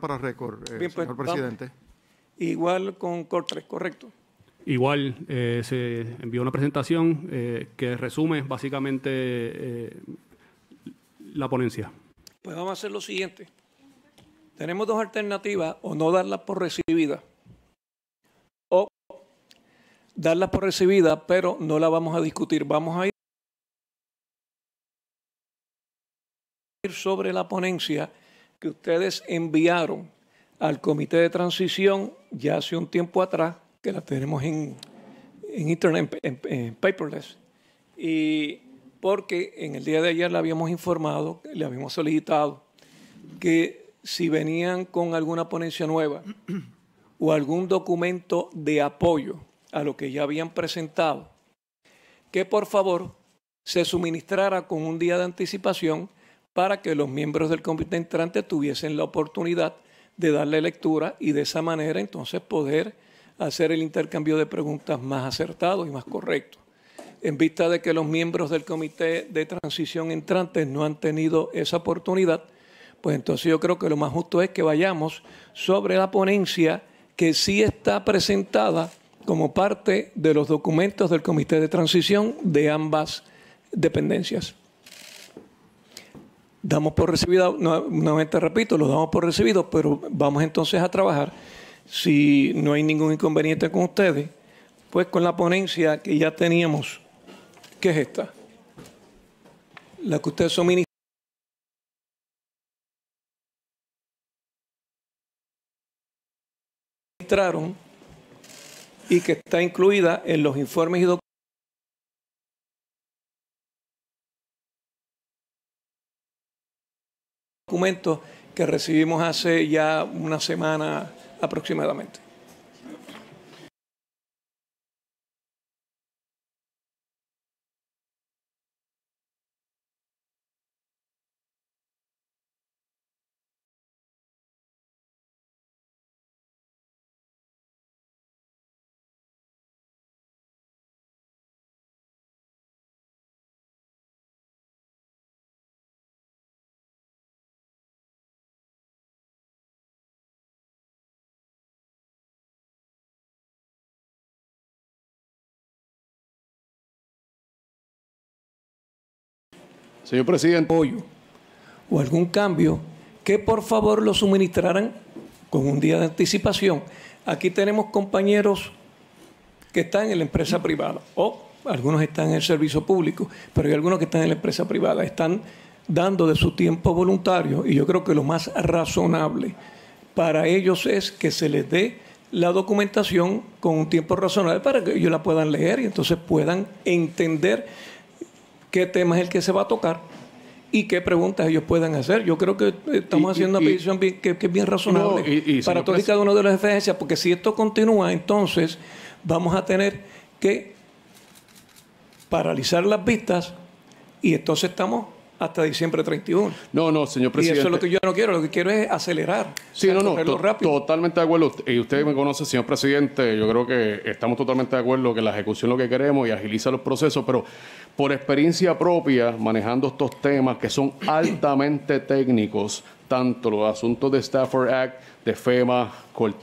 para récord, eh, pues, señor presidente. Igual con Cortres, correcto. Igual eh, se envió una presentación eh, que resume básicamente la ponencia. Pues vamos a hacer lo siguiente. Tenemos dos alternativas, o no darla por recibida, o darlas por recibida, pero no la vamos a discutir. Vamos a ir sobre la ponencia que ustedes enviaron al comité de transición ya hace un tiempo atrás, que la tenemos en, internet, en, paperless, y porque en el día de ayer le habíamos informado, le habíamos solicitado que si venían con alguna ponencia nueva o algún documento de apoyo a lo que ya habían presentado, que por favor se suministrara con un día de anticipación para que los miembros del comité entrante tuviesen la oportunidad de darle lectura y de esa manera entonces poder hacer el intercambio de preguntas más acertado y más correcto. En vista de que los miembros del comité de transición entrantes no han tenido esa oportunidad, pues entonces yo creo que lo más justo es que vayamos sobre la ponencia que sí está presentada como parte de los documentos del comité de transición de ambas dependencias damos por recibido, nuevamente repito, lo damos por recibido, pero vamos entonces a trabajar, si no hay ningún inconveniente con ustedes, pues con la ponencia que ya teníamos, que es esta, la que ustedes suministraron y que está incluida en los informes y documentos documento que recibimos hace ya una semana aproximadamente. Señor presidente. o algún cambio, que por favor lo suministraran con un día de anticipación. Aquí tenemos compañeros que están en la empresa privada o algunos están en el servicio público, pero hay algunos que están en la empresa privada. Están dando de su tiempo voluntario y yo creo que lo más razonable para ellos es que se les dé la documentación con un tiempo razonable para que ellos la puedan leer y entonces puedan entender qué tema es el que se va a tocar y qué preguntas ellos puedan hacer. Yo creo que eh, estamos haciendo una petición que, es bien razonable para pues todos y cada uno de las eficiencias, porque si esto continúa, entonces vamos a tener que paralizar las vistas y entonces estamos hasta diciembre 31. No, no, señor presidente. Y eso es lo que yo no quiero, lo que quiero es acelerar. Sí, no, no, rápido. totalmente de acuerdo. Y usted me conoce, señor presidente, yo creo que estamos totalmente de acuerdo que la ejecución es lo que queremos y agiliza los procesos, pero por experiencia propia, manejando estos temas que son altamente técnicos, tanto los asuntos de Stafford Act, de FEMA, col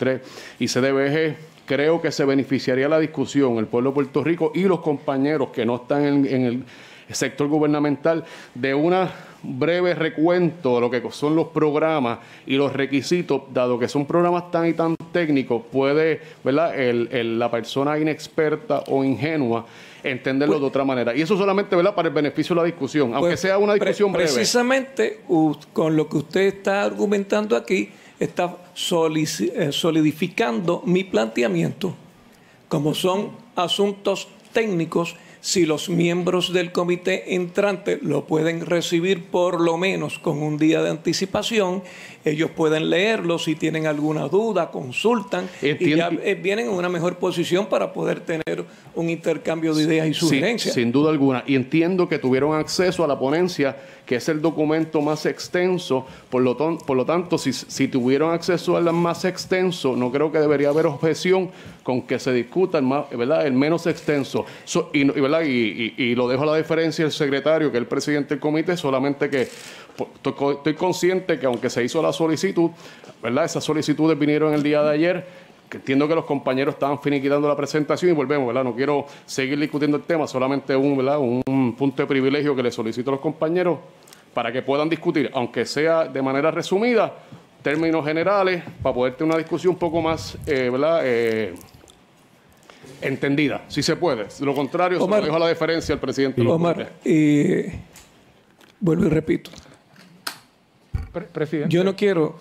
y CDBG, creo que se beneficiaría la discusión el pueblo de Puerto Rico y los compañeros que no están en el sector gubernamental, de una breve recuento de lo que son los programas y los requisitos, dado que son programas tan y tan técnicos, puede ¿verdad? la persona inexperta o ingenua entenderlo pues de otra manera. Y eso solamente ¿verdad? para el beneficio de la discusión, aunque pues sea una discusión breve. Precisamente con lo que usted está argumentando aquí, está eh, solidificando mi planteamiento, como son asuntos técnicos si los miembros del comité entrante lo pueden recibir por lo menos con un día de anticipación, ellos pueden leerlo, si tienen alguna duda, consultan y ya eh, vienen en una mejor posición para poder tener un intercambio de ideas y sugerencias. sin duda alguna. Y entiendo que tuvieron acceso a la ponencia que es el documento más extenso. Por lo, por lo tanto, si, tuvieron acceso al más extenso, no creo que debería haber objeción con que se discuta el, más, ¿verdad? el menos extenso. y, Y, lo dejo a la diferencia del secretario, que es el presidente del comité, solamente que estoy consciente que aunque se hizo la solicitud, ¿verdad? esas solicitudes vinieron el día de ayer entiendo que los compañeros estaban finiquitando la presentación y volvemos, ¿verdad? No quiero seguir discutiendo el tema, solamente un, un punto de privilegio que le solicito a los compañeros para que puedan discutir, aunque sea de manera resumida, términos generales, para poder tener una discusión un poco más, eh, ¿verdad? Eh, entendida, si se puede. Lo contrario, se lo dejo la diferencia al presidente. Omar, y vuelvo y repito. Yo no quiero,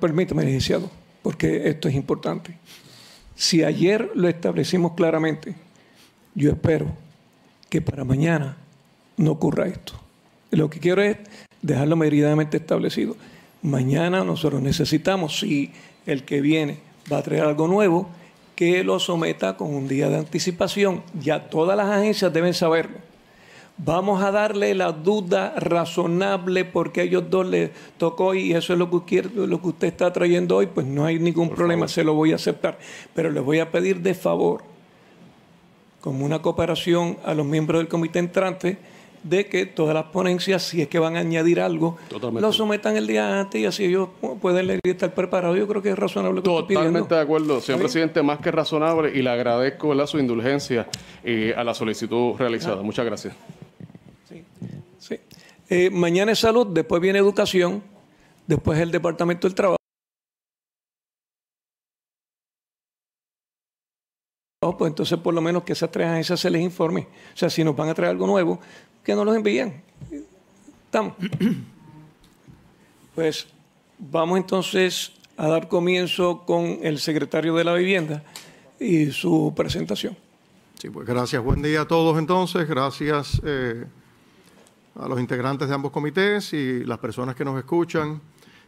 permítame, licenciado porque esto es importante. Si ayer lo establecimos claramente, yo espero que para mañana no ocurra esto. Lo que quiero es dejarlo meridamente establecido. Mañana nosotros necesitamos, si el que viene va a traer algo nuevo, que lo someta con un día de anticipación. Ya todas las agencias deben saberlo. Vamos a darle la duda razonable porque a ellos dos les tocó y eso es lo que, lo que usted está trayendo hoy, pues no hay ningún problema, se lo voy a aceptar. Pero les voy a pedir de favor, como una cooperación a los miembros del comité entrante, de que todas las ponencias, si es que van a añadir algo, lo sometan el día antes y así ellos pueden estar preparados. Yo creo que es razonable. Totalmente de acuerdo, señor presidente, más que razonable y le agradezco su indulgencia eh, a la solicitud realizada. Muchas gracias. Eh, mañana es salud, después viene educación, después el Departamento del Trabajo. Oh, pues entonces por lo menos que esas tres agencias se les informe. O sea, si nos van a traer algo nuevo, que nos los envíen. Estamos. Pues vamos entonces a dar comienzo con el secretario de la Vivienda y su presentación. Sí, pues gracias. Buen día a todos entonces. Gracias. Eh, a los integrantes de ambos comités y las personas que nos escuchan.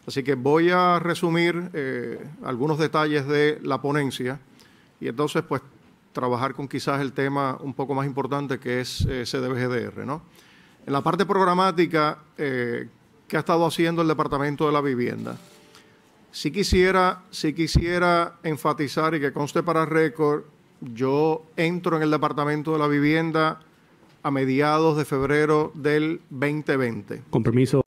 Así que voy a resumir eh, algunos detalles de la ponencia y entonces pues trabajar con quizás el tema un poco más importante que es eh, CDBGDR. ¿no? En la parte programática, eh, ¿qué ha estado haciendo el Departamento de la Vivienda? Si quisiera, si quisiera enfatizar y que conste para récord, yo entro en el Departamento de la Vivienda a mediados de febrero del 2020. Compromiso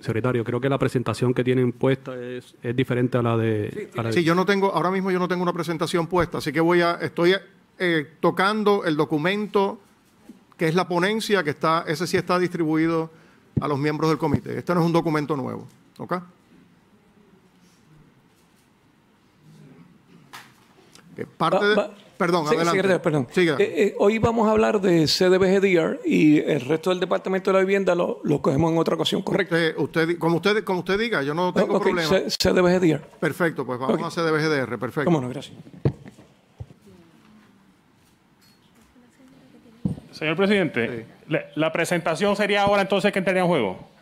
secretario, creo que la presentación que tienen puesta es, diferente a la de... Sí, yo no tengo, ahora mismo yo no tengo una presentación puesta, así que voy a, estoy eh, tocando el documento que es la ponencia que está, ese sí está distribuido a los miembros del comité. Este no es un documento nuevo, ¿ok? Parte de perdón, adelante. Eh, eh, hoy vamos a hablar de CDBGDR y el resto del Departamento de la Vivienda lo, cogemos en otra ocasión, ¿correcto? Eh, usted, como, usted, como usted diga, yo no tengo problema. CDBGDR. Perfecto, pues vamos a CDBGDR, perfecto. gracias. Señor presidente, la, la, presentación sería ahora entonces que entraría en juego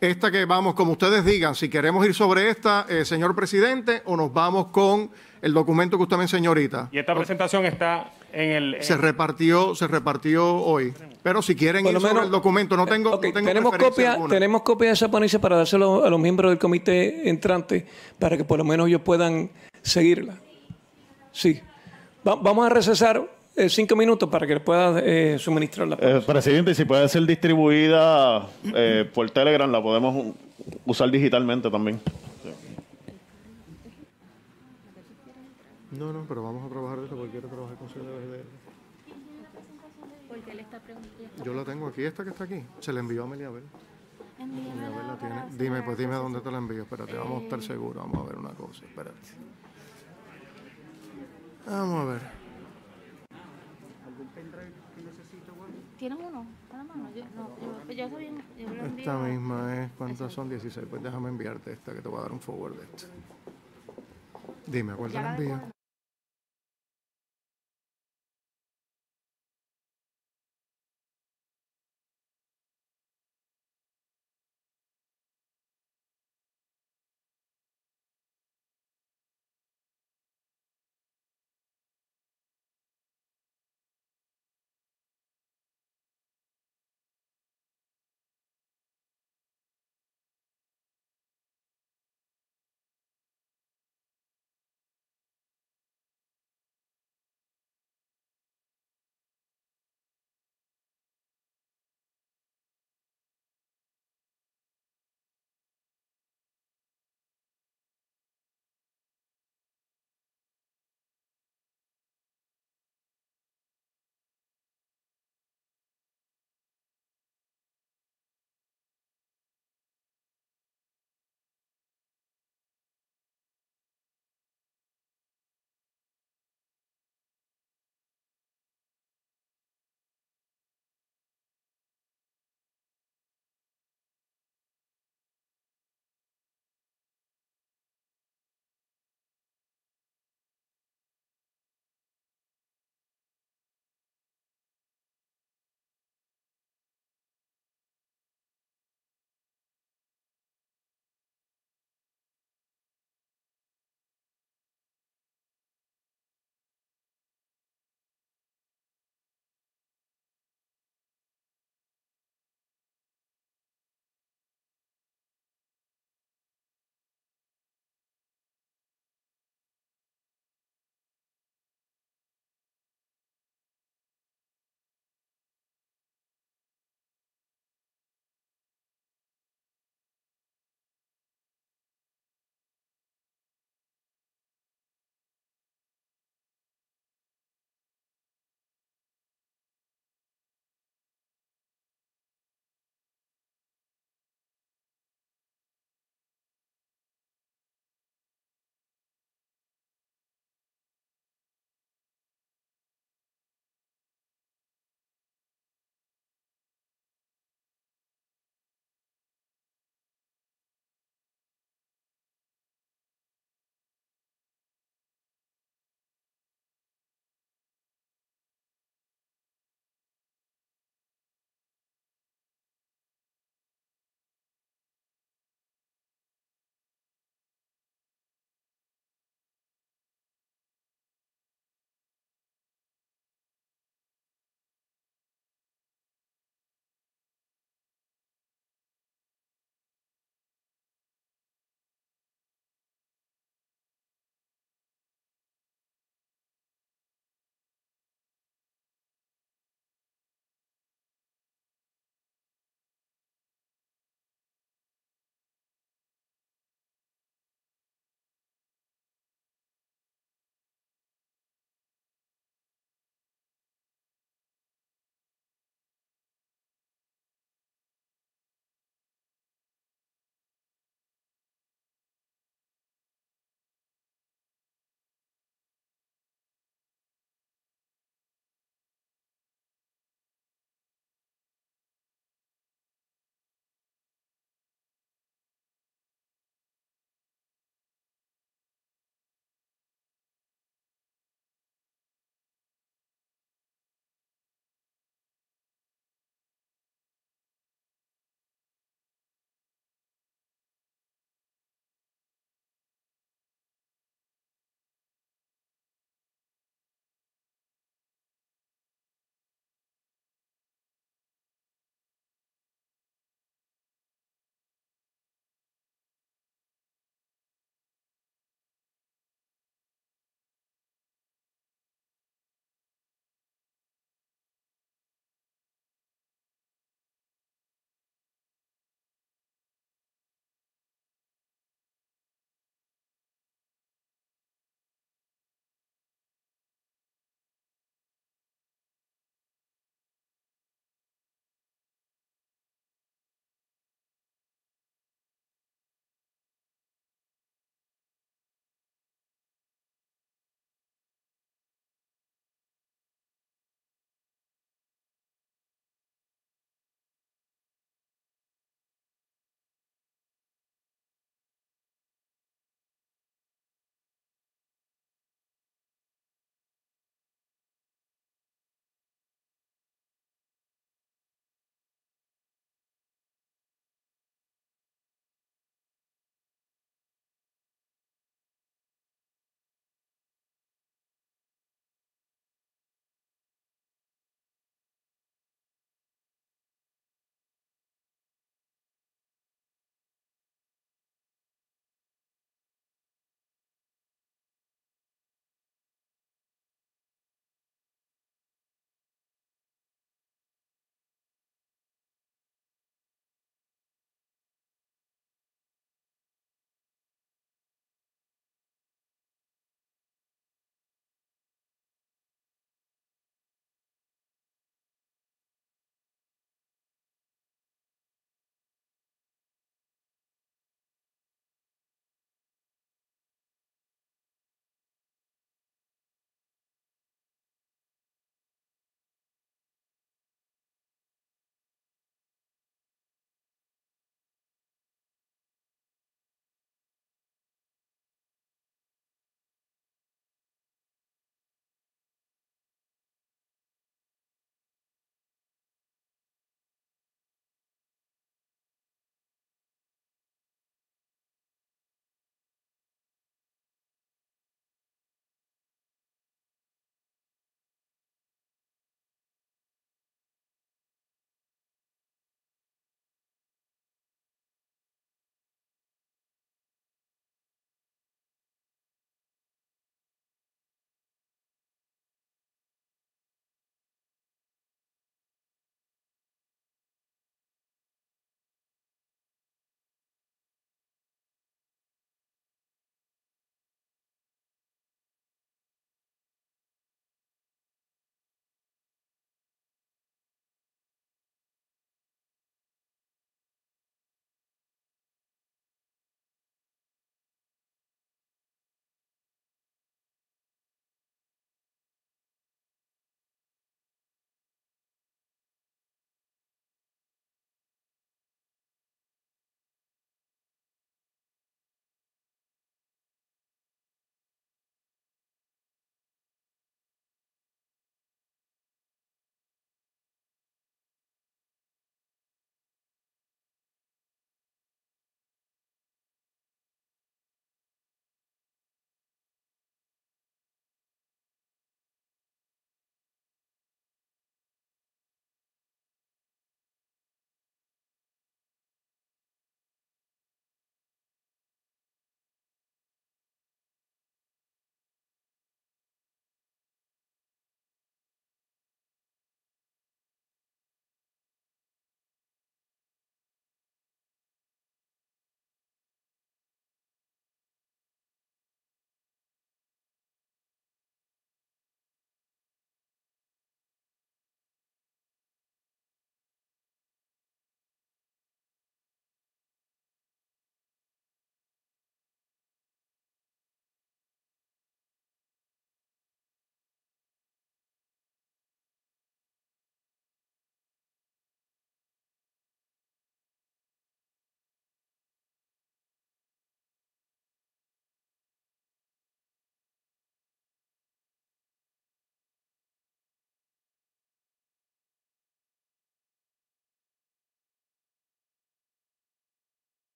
esta que vamos, como ustedes digan, si queremos ir sobre esta, eh, señor presidente, o nos vamos con el documento que usted me enseñó ahorita. Y esta presentación está en el... se repartió, se repartió hoy. Pero si quieren ir sobre el documento, no tengo, tenemos copia, Tenemos copia de esa ponencia para dárselo a los miembros del comité entrante para que por lo menos ellos puedan seguirla. Sí. vamos a recesar eh, cinco minutos para que pueda eh, suministrar la eh, Presidente, si puede ser distribuida eh, por Telegram, la podemos usar digitalmente también. No, no, pero vamos a trabajar esto porque quiero trabajar con de Yo la tengo aquí, esta que está aquí. Se la envió a Meliabel. Bell la tiene. Dime, pues dime a dónde te la envío. Espérate, vamos a estar seguros. Vamos a ver una cosa. Espérate. Vamos a ver. uno? Esta misma es, ¿cuántas son? 16. Pues déjame enviarte esta, que te voy a dar un forward de esto. Dime, ¿cuál te lo envío?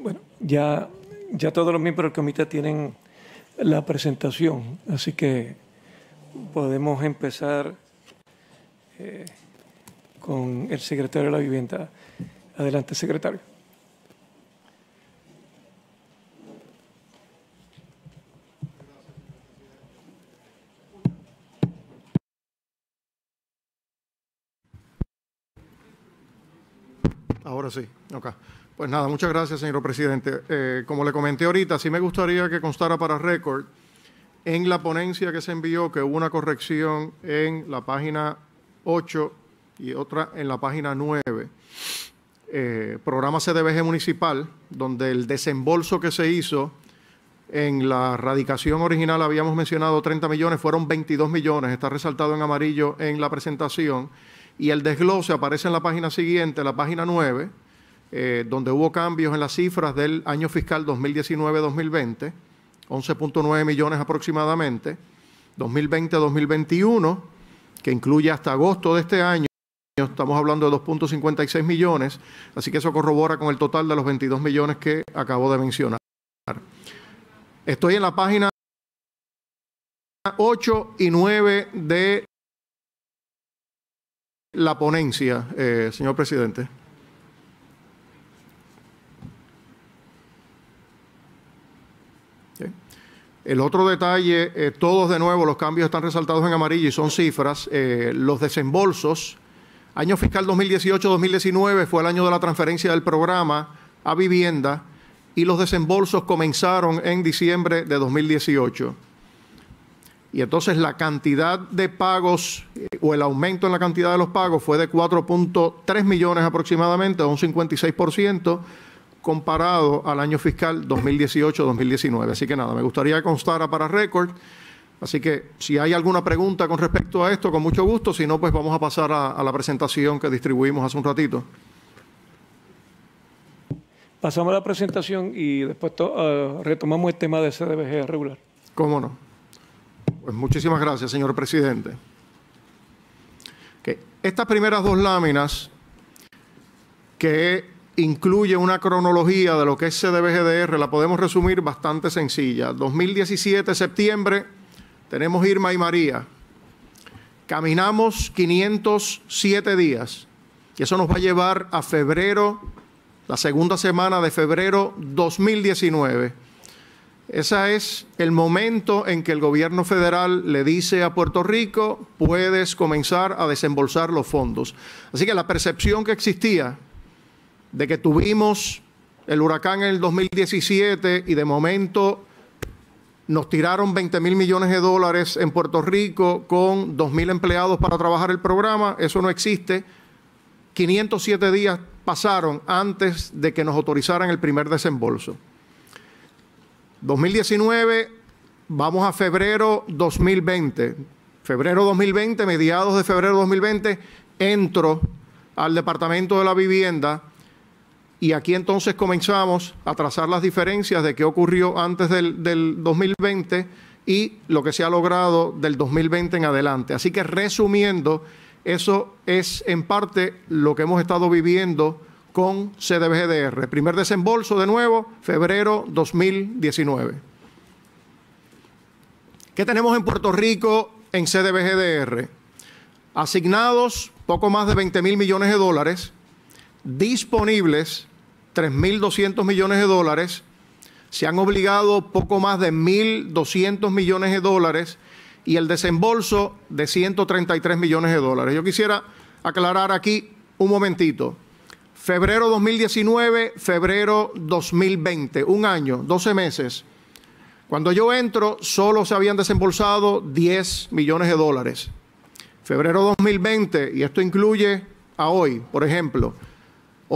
bueno, ya, ya todos los miembros del comité tienen la presentación, así que podemos empezar eh, con el secretario de la vivienda. Adelante, secretario. Ahora sí, acá. Pues nada, muchas gracias, señor presidente. Eh, como le comenté ahorita, sí me gustaría que constara para récord en la ponencia que se envió que hubo una corrección en la página 8 y otra en la página 9. Eh, programa CDBG municipal, donde el desembolso que se hizo en la radicación original habíamos mencionado 30 millones, fueron 22 millones, está resaltado en amarillo en la presentación, y el desglose aparece en la página siguiente, la página 9 eh, donde hubo cambios en las cifras del año fiscal 2019-2020, 11.9 millones aproximadamente, 2020-2021, que incluye hasta agosto de este año, estamos hablando de 2.56 millones, así que eso corrobora con el total de los 22 millones que acabo de mencionar. Estoy en la página 8 y 9 de la ponencia, eh, señor presidente. El otro detalle, eh, todos de nuevo los cambios están resaltados en amarillo y son cifras. Eh, los desembolsos, año fiscal 2018-2019 fue el año de la transferencia del programa a vivienda y los desembolsos comenzaron en diciembre de 2018. Y entonces la cantidad de pagos eh, o el aumento en la cantidad de los pagos fue de 4.3 millones aproximadamente, un 56% comparado al año fiscal 2018-2019. Así que nada, me gustaría constar a para récord. Así que si hay alguna pregunta con respecto a esto, con mucho gusto. Si no, pues vamos a pasar a, la presentación que distribuimos hace un ratito. Pasamos a la presentación y después eh, retomamos el tema de CDBG regular. ¿Cómo no? Pues muchísimas gracias, señor presidente. Estas primeras dos láminas que incluye una cronología de lo que es CDBGDR, la podemos resumir bastante sencilla. 2017, septiembre, tenemos Irma y María. Caminamos 507 días, y eso nos va a llevar a febrero, la segunda semana de febrero 2019. Ese es el momento en que el gobierno federal le dice a Puerto Rico, puedes comenzar a desembolsar los fondos. Así que la percepción que existía de que tuvimos el huracán en el 2017 y de momento nos tiraron 20 mil millones de dólares en Puerto Rico con 2 mil empleados para trabajar el programa. Eso no existe. 507 días pasaron antes de que nos autorizaran el primer desembolso. 2019, vamos a febrero 2020. Febrero 2020, mediados de febrero 2020, entro al Departamento de la Vivienda y aquí entonces comenzamos a trazar las diferencias de qué ocurrió antes del, 2020 y lo que se ha logrado del 2020 en adelante. Así que resumiendo, eso es en parte lo que hemos estado viviendo con CDBGDR. Primer desembolso de nuevo, febrero 2019. ¿Qué tenemos en Puerto Rico en CDBGDR? Asignados poco más de 20 mil millones de dólares disponibles 3.200 millones de dólares, se han obligado poco más de 1.200 millones de dólares y el desembolso de 133 millones de dólares. Yo quisiera aclarar aquí un momentito. Febrero 2019, febrero 2020, un año, 12 meses. Cuando yo entro, solo se habían desembolsado 10 millones de dólares. Febrero 2020, y esto incluye a hoy, por ejemplo,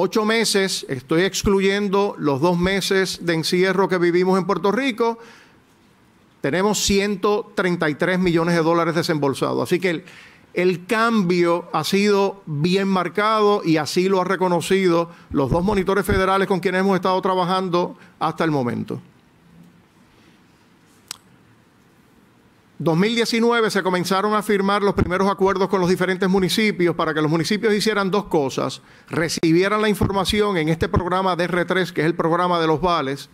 ocho meses, estoy excluyendo los dos meses de encierro que vivimos en Puerto Rico, tenemos 133 millones de dólares desembolsados. Así que el, cambio ha sido bien marcado y así lo han reconocido los dos monitores federales con quienes hemos estado trabajando hasta el momento. 2019 se comenzaron a firmar los primeros acuerdos con los diferentes municipios para que los municipios hicieran dos cosas, recibieran la información en este programa DR3, que es el programa de los vales,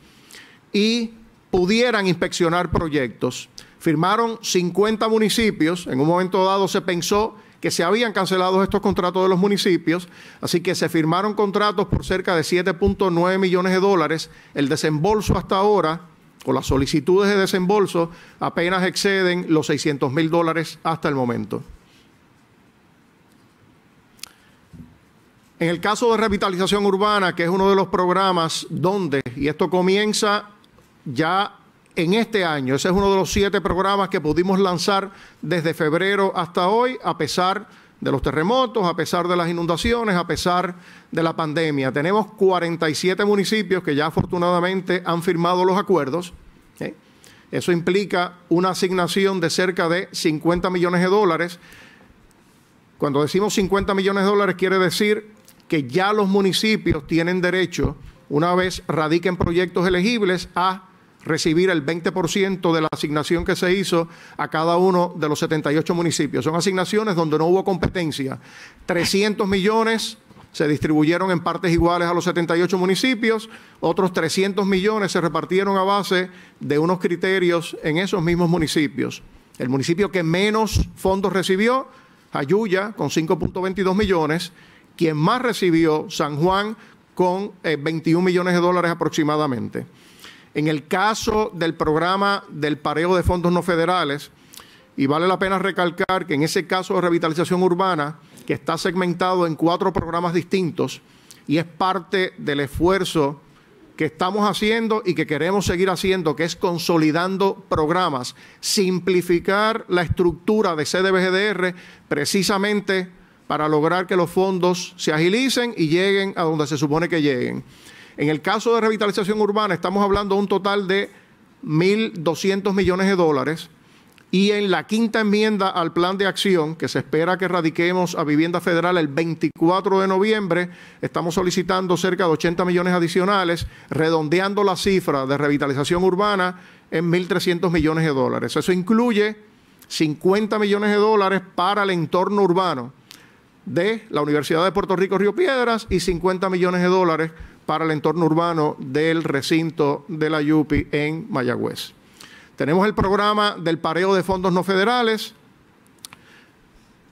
y pudieran inspeccionar proyectos. Firmaron 50 municipios, en un momento dado se pensó que se habían cancelado estos contratos de los municipios, así que se firmaron contratos por cerca de 7.9 millones de dólares. El desembolso hasta ahora con las solicitudes de desembolso apenas exceden los 600 mil dólares hasta el momento. En el caso de revitalización urbana, que es uno de los programas donde, y esto comienza ya en este año, ese es uno de los siete programas que pudimos lanzar desde febrero hasta hoy, a pesar de de los terremotos, a pesar de las inundaciones, a pesar de la pandemia. Tenemos 47 municipios que ya afortunadamente han firmado los acuerdos. ¿eh? Eso implica una asignación de cerca de 50 millones de dólares. Cuando decimos 50 millones de dólares quiere decir que ya los municipios tienen derecho, una vez radiquen proyectos elegibles, a recibir el 20% de la asignación que se hizo a cada uno de los 78 municipios. Son asignaciones donde no hubo competencia. 300 millones se distribuyeron en partes iguales a los 78 municipios, otros 300 millones se repartieron a base de unos criterios en esos mismos municipios. El municipio que menos fondos recibió, Ayuya, con 5.22 millones, quien más recibió, San Juan, con 21 eh, millones de dólares aproximadamente. En el caso del programa del pareo de fondos no federales, y vale la pena recalcar que en ese caso de revitalización urbana, que está segmentado en cuatro programas distintos y es parte del esfuerzo que estamos haciendo y que queremos seguir haciendo, que es consolidando programas, simplificar la estructura de CDBGDR precisamente para lograr que los fondos se agilicen y lleguen a donde se supone que lleguen. En el caso de revitalización urbana estamos hablando de un total de 1.200 millones de dólares. Y en la quinta enmienda al plan de acción, que se espera que radiquemos a Vivienda Federal el 24 de noviembre, estamos solicitando cerca de 80 millones adicionales, redondeando la cifra de revitalización urbana en 1.300 millones de dólares. Eso incluye 50 millones de dólares para el entorno urbano de la Universidad de Puerto Rico Río Piedras y 50 millones de dólares para el entorno urbano del recinto de la Yupi en Mayagüez. Tenemos el programa del pareo de fondos no federales,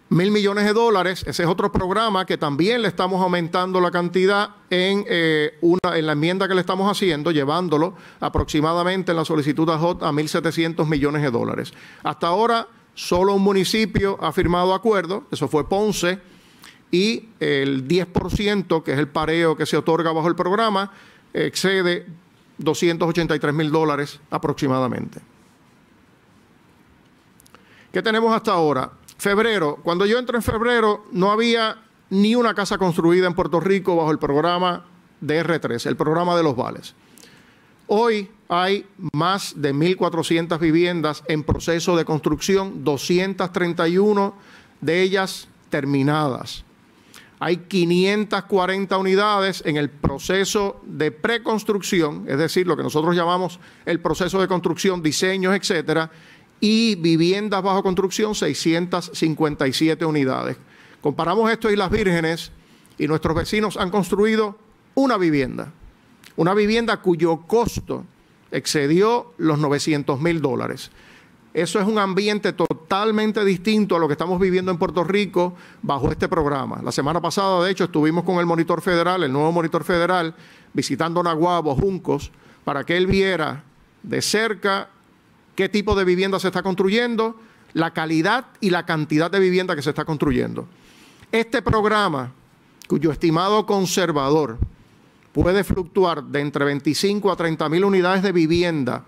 mil millones de dólares. Ese es otro programa que también le estamos aumentando la cantidad en, eh, una, en la enmienda que le estamos haciendo, llevándolo aproximadamente en la solicitud a HOT a 1.700 millones de dólares. Hasta ahora, solo un municipio ha firmado acuerdo, eso fue Ponce y el 10%, que es el pareo que se otorga bajo el programa, excede 283 mil dólares aproximadamente. ¿Qué tenemos hasta ahora? Febrero. Cuando yo entré en febrero no había ni una casa construida en Puerto Rico bajo el programa de R3, el programa de los vales. Hoy hay más de 1.400 viviendas en proceso de construcción, 231 de ellas terminadas. Hay 540 unidades en el proceso de preconstrucción, es decir, lo que nosotros llamamos el proceso de construcción, diseños, etcétera, y viviendas bajo construcción, 657 unidades. Comparamos esto y las vírgenes, y nuestros vecinos han construido una vivienda, una vivienda cuyo costo excedió los 900 mil dólares. Eso es un ambiente totalmente distinto a lo que estamos viviendo en Puerto Rico bajo este programa. La semana pasada, de hecho, estuvimos con el monitor federal, el nuevo monitor federal, visitando Naguabo, Juncos, para que él viera de cerca qué tipo de vivienda se está construyendo, la calidad y la cantidad de vivienda que se está construyendo. Este programa, cuyo estimado conservador puede fluctuar de entre 25 a 30 mil unidades de vivienda,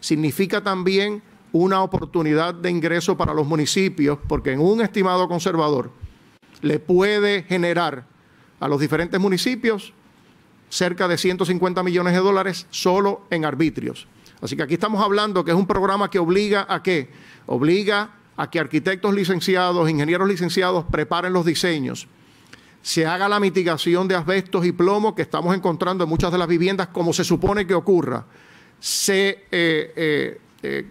significa también una oportunidad de ingreso para los municipios, porque en un estimado conservador le puede generar a los diferentes municipios cerca de 150 millones de dólares solo en arbitrios. Así que aquí estamos hablando que es un programa que obliga a qué? Obliga a que arquitectos licenciados, ingenieros licenciados preparen los diseños, se haga la mitigación de asbestos y plomo que estamos encontrando en muchas de las viviendas como se supone que ocurra, se eh, eh, eh,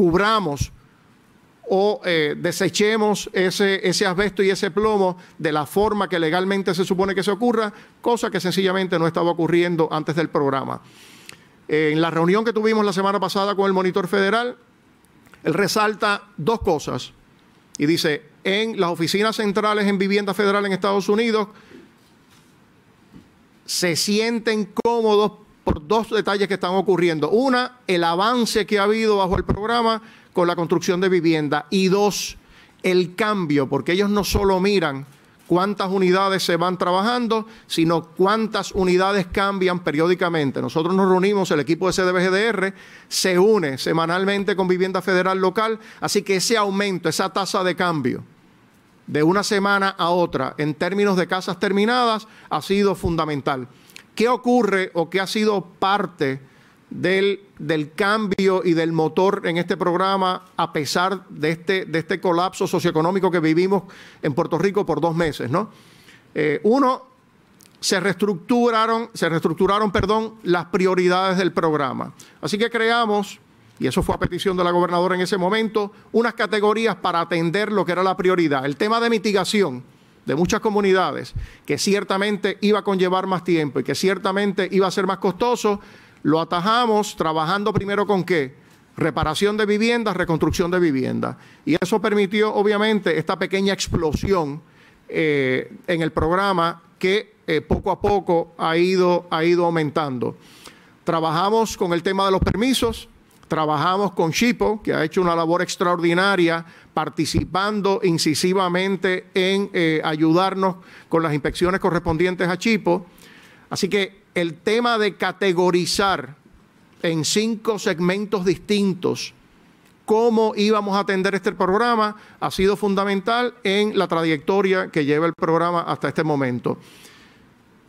cubramos o eh, desechemos ese, ese asbesto y ese plomo de la forma que legalmente se supone que se ocurra, cosa que sencillamente no estaba ocurriendo antes del programa. En la reunión que tuvimos la semana pasada con el monitor federal, él resalta dos cosas y dice, en las oficinas centrales en vivienda federal en Estados Unidos se sienten cómodos por dos detalles que están ocurriendo. Una, el avance que ha habido bajo el programa con la construcción de vivienda. Y dos, el cambio, porque ellos no solo miran cuántas unidades se van trabajando, sino cuántas unidades cambian periódicamente. Nosotros nos reunimos, el equipo de CDBGDR se une semanalmente con Vivienda Federal Local, así que ese aumento, esa tasa de cambio de una semana a otra en términos de casas terminadas ha sido fundamental. ¿Qué ocurre o qué ha sido parte del, del, cambio y del motor en este programa a pesar de este, de este colapso socioeconómico que vivimos en Puerto Rico por dos meses? ¿no? Eh, uno, se reestructuraron, se reestructuraron perdón, las prioridades del programa. Así que creamos, y eso fue a petición de la gobernadora en ese momento, unas categorías para atender lo que era la prioridad. El tema de mitigación de muchas comunidades, que ciertamente iba a conllevar más tiempo y que ciertamente iba a ser más costoso, lo atajamos trabajando primero con qué? Reparación de viviendas, reconstrucción de viviendas. Y eso permitió, obviamente, esta pequeña explosión eh, en el programa que eh, poco a poco ha ido, ha ido aumentando. Trabajamos con el tema de los permisos, Trabajamos con Chipo, que ha hecho una labor extraordinaria participando incisivamente en eh, ayudarnos con las inspecciones correspondientes a Chipo. Así que el tema de categorizar en cinco segmentos distintos cómo íbamos a atender este programa ha sido fundamental en la trayectoria que lleva el programa hasta este momento.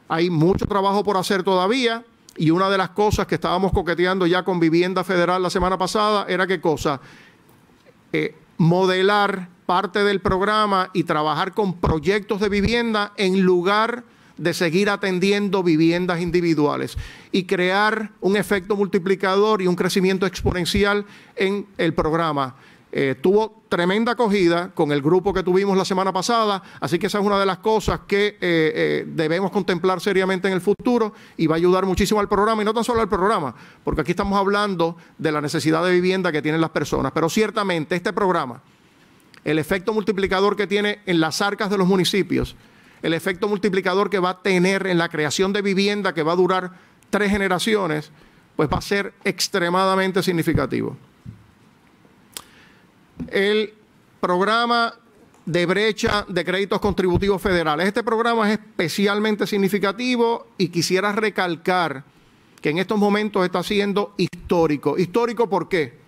Hay mucho trabajo por hacer todavía. Y una de las cosas que estábamos coqueteando ya con vivienda federal la semana pasada era qué cosa? Eh, modelar parte del programa y trabajar con proyectos de vivienda en lugar de seguir atendiendo viviendas individuales y crear un efecto multiplicador y un crecimiento exponencial en el programa. Eh, tuvo tremenda acogida con el grupo que tuvimos la semana pasada, así que esa es una de las cosas que eh, eh, debemos contemplar seriamente en el futuro y va a ayudar muchísimo al programa, y no tan solo al programa, porque aquí estamos hablando de la necesidad de vivienda que tienen las personas, pero ciertamente este programa, el efecto multiplicador que tiene en las arcas de los municipios, el efecto multiplicador que va a tener en la creación de vivienda que va a durar tres generaciones, pues va a ser extremadamente significativo el programa de brecha de créditos contributivos federales. Este programa es especialmente significativo y quisiera recalcar que en estos momentos está siendo histórico. Histórico ¿por qué?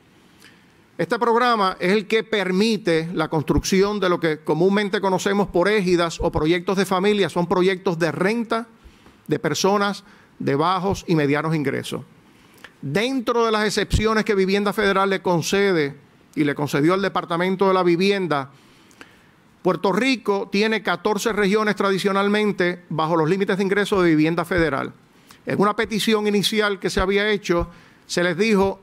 Este programa es el que permite la construcción de lo que comúnmente conocemos por égidas o proyectos de familia, son proyectos de renta de personas de bajos y medianos ingresos. Dentro de las excepciones que Vivienda Federal le concede y le concedió al Departamento de la Vivienda. Puerto Rico tiene 14 regiones tradicionalmente bajo los límites de ingreso de vivienda federal. En una petición inicial que se había hecho, se les dijo,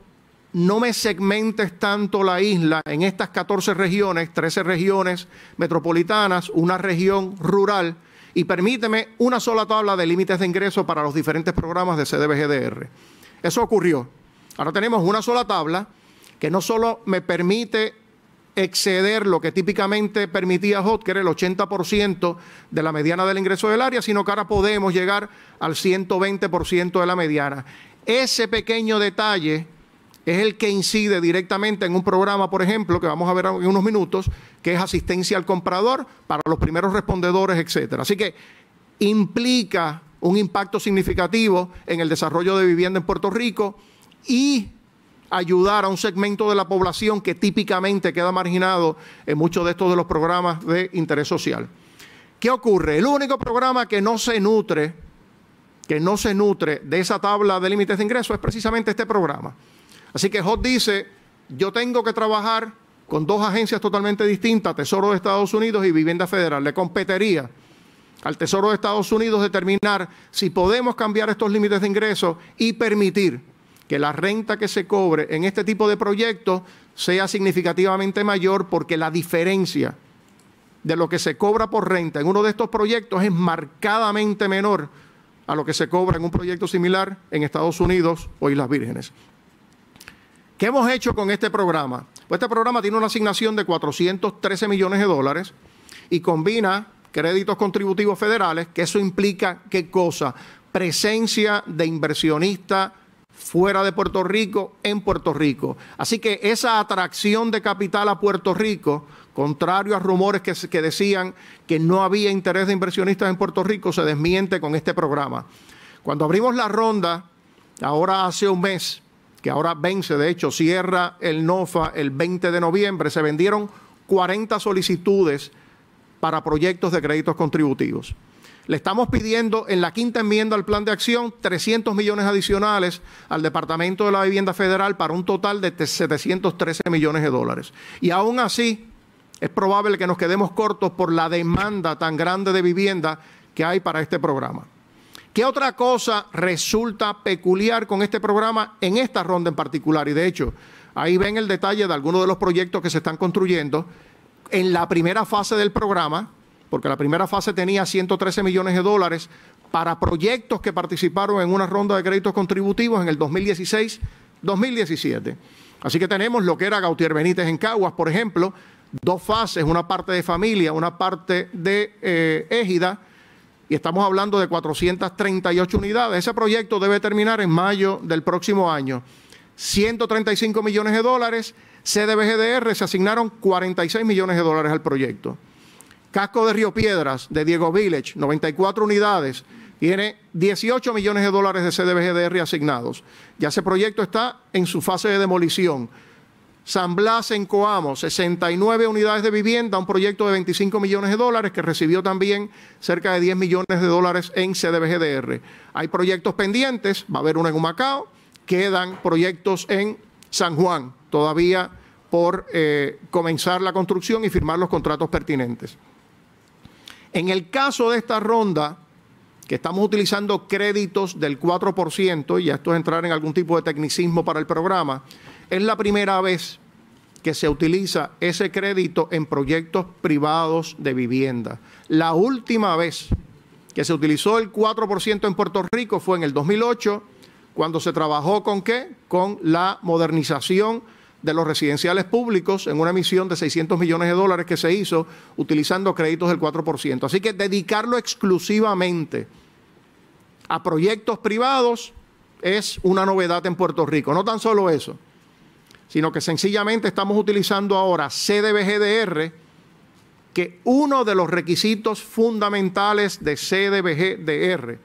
no me segmentes tanto la isla en estas 14 regiones, 13 regiones metropolitanas, una región rural, y permíteme una sola tabla de límites de ingreso para los diferentes programas de CDBGDR. Eso ocurrió. Ahora tenemos una sola tabla que no solo me permite exceder lo que típicamente permitía HOT, que era el 80% de la mediana del ingreso del área, sino que ahora podemos llegar al 120% de la mediana. Ese pequeño detalle es el que incide directamente en un programa, por ejemplo, que vamos a ver en unos minutos, que es asistencia al comprador para los primeros respondedores, etcétera. Así que implica un impacto significativo en el desarrollo de vivienda en Puerto Rico y ayudar a un segmento de la población que típicamente queda marginado en muchos de estos de los programas de interés social. ¿Qué ocurre? El único programa que no se nutre, que no se nutre de esa tabla de límites de ingreso es precisamente este programa. Así que Hot dice, yo tengo que trabajar con dos agencias totalmente distintas, Tesoro de Estados Unidos y Vivienda Federal. Le competería al Tesoro de Estados Unidos determinar si podemos cambiar estos límites de ingreso y permitir que la renta que se cobre en este tipo de proyectos sea significativamente mayor porque la diferencia de lo que se cobra por renta en uno de estos proyectos es marcadamente menor a lo que se cobra en un proyecto similar en Estados Unidos o Islas Vírgenes. ¿Qué hemos hecho con este programa? Pues este programa tiene una asignación de 413 millones de dólares y combina créditos contributivos federales, que eso implica qué cosa? Presencia de inversionistas fuera de Puerto Rico, en Puerto Rico. Así que esa atracción de capital a Puerto Rico, contrario a rumores que, decían que no había interés de inversionistas en Puerto Rico, se desmiente con este programa. Cuando abrimos la ronda, ahora hace un mes, que ahora vence, de hecho, cierra el NOFA el 20 de noviembre, se vendieron 40 solicitudes para proyectos de créditos contributivos. Le estamos pidiendo en la quinta enmienda al plan de acción 300 millones adicionales al Departamento de la Vivienda Federal para un total de 713 millones de dólares. Y aún así, es probable que nos quedemos cortos por la demanda tan grande de vivienda que hay para este programa. ¿Qué otra cosa resulta peculiar con este programa en esta ronda en particular? Y de hecho, ahí ven el detalle de algunos de los proyectos que se están construyendo. En la primera fase del programa, porque la primera fase tenía 113 millones de dólares para proyectos que participaron en una ronda de créditos contributivos en el 2016-2017. Así que tenemos lo que era Gautier Benítez en Caguas, por ejemplo, dos fases, una parte de familia, una parte de eh, égida, y estamos hablando de 438 unidades. Ese proyecto debe terminar en mayo del próximo año. 135 millones de dólares, CDBGDR se asignaron 46 millones de dólares al proyecto. Casco de Río Piedras, de Diego Village, 94 unidades, tiene 18 millones de dólares de CDBGDR asignados. Ya ese proyecto está en su fase de demolición. San Blas en Coamo, 69 unidades de vivienda, un proyecto de 25 millones de dólares que recibió también cerca de 10 millones de dólares en CDBGDR. Hay proyectos pendientes, va a haber uno en Humacao, quedan proyectos en San Juan, todavía por eh, comenzar la construcción y firmar los contratos pertinentes. En el caso de esta ronda, que estamos utilizando créditos del 4%, y esto es entrar en algún tipo de tecnicismo para el programa, es la primera vez que se utiliza ese crédito en proyectos privados de vivienda. La última vez que se utilizó el 4% en Puerto Rico fue en el 2008, cuando se trabajó con qué? Con la modernización de los residenciales públicos en una emisión de 600 millones de dólares que se hizo utilizando créditos del 4%. Así que dedicarlo exclusivamente a proyectos privados es una novedad en Puerto Rico. No tan solo eso, sino que sencillamente estamos utilizando ahora CDBGDR, que uno de los requisitos fundamentales de CDBGDR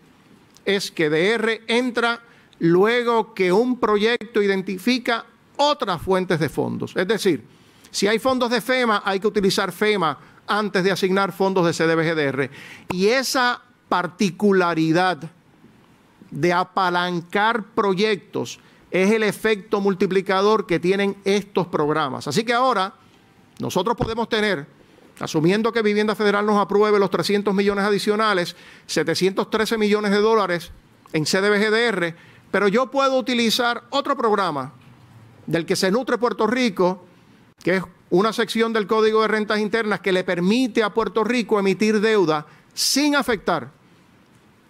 es que DR entra luego que un proyecto identifica otras fuentes de fondos. Es decir, si hay fondos de FEMA, hay que utilizar FEMA antes de asignar fondos de CDBGDR. Y esa particularidad de apalancar proyectos es el efecto multiplicador que tienen estos programas. Así que ahora nosotros podemos tener, asumiendo que Vivienda Federal nos apruebe los 300 millones adicionales, 713 millones de dólares en CDBGDR, pero yo puedo utilizar otro programa del que se nutre Puerto Rico, que es una sección del Código de Rentas Internas que le permite a Puerto Rico emitir deuda sin afectar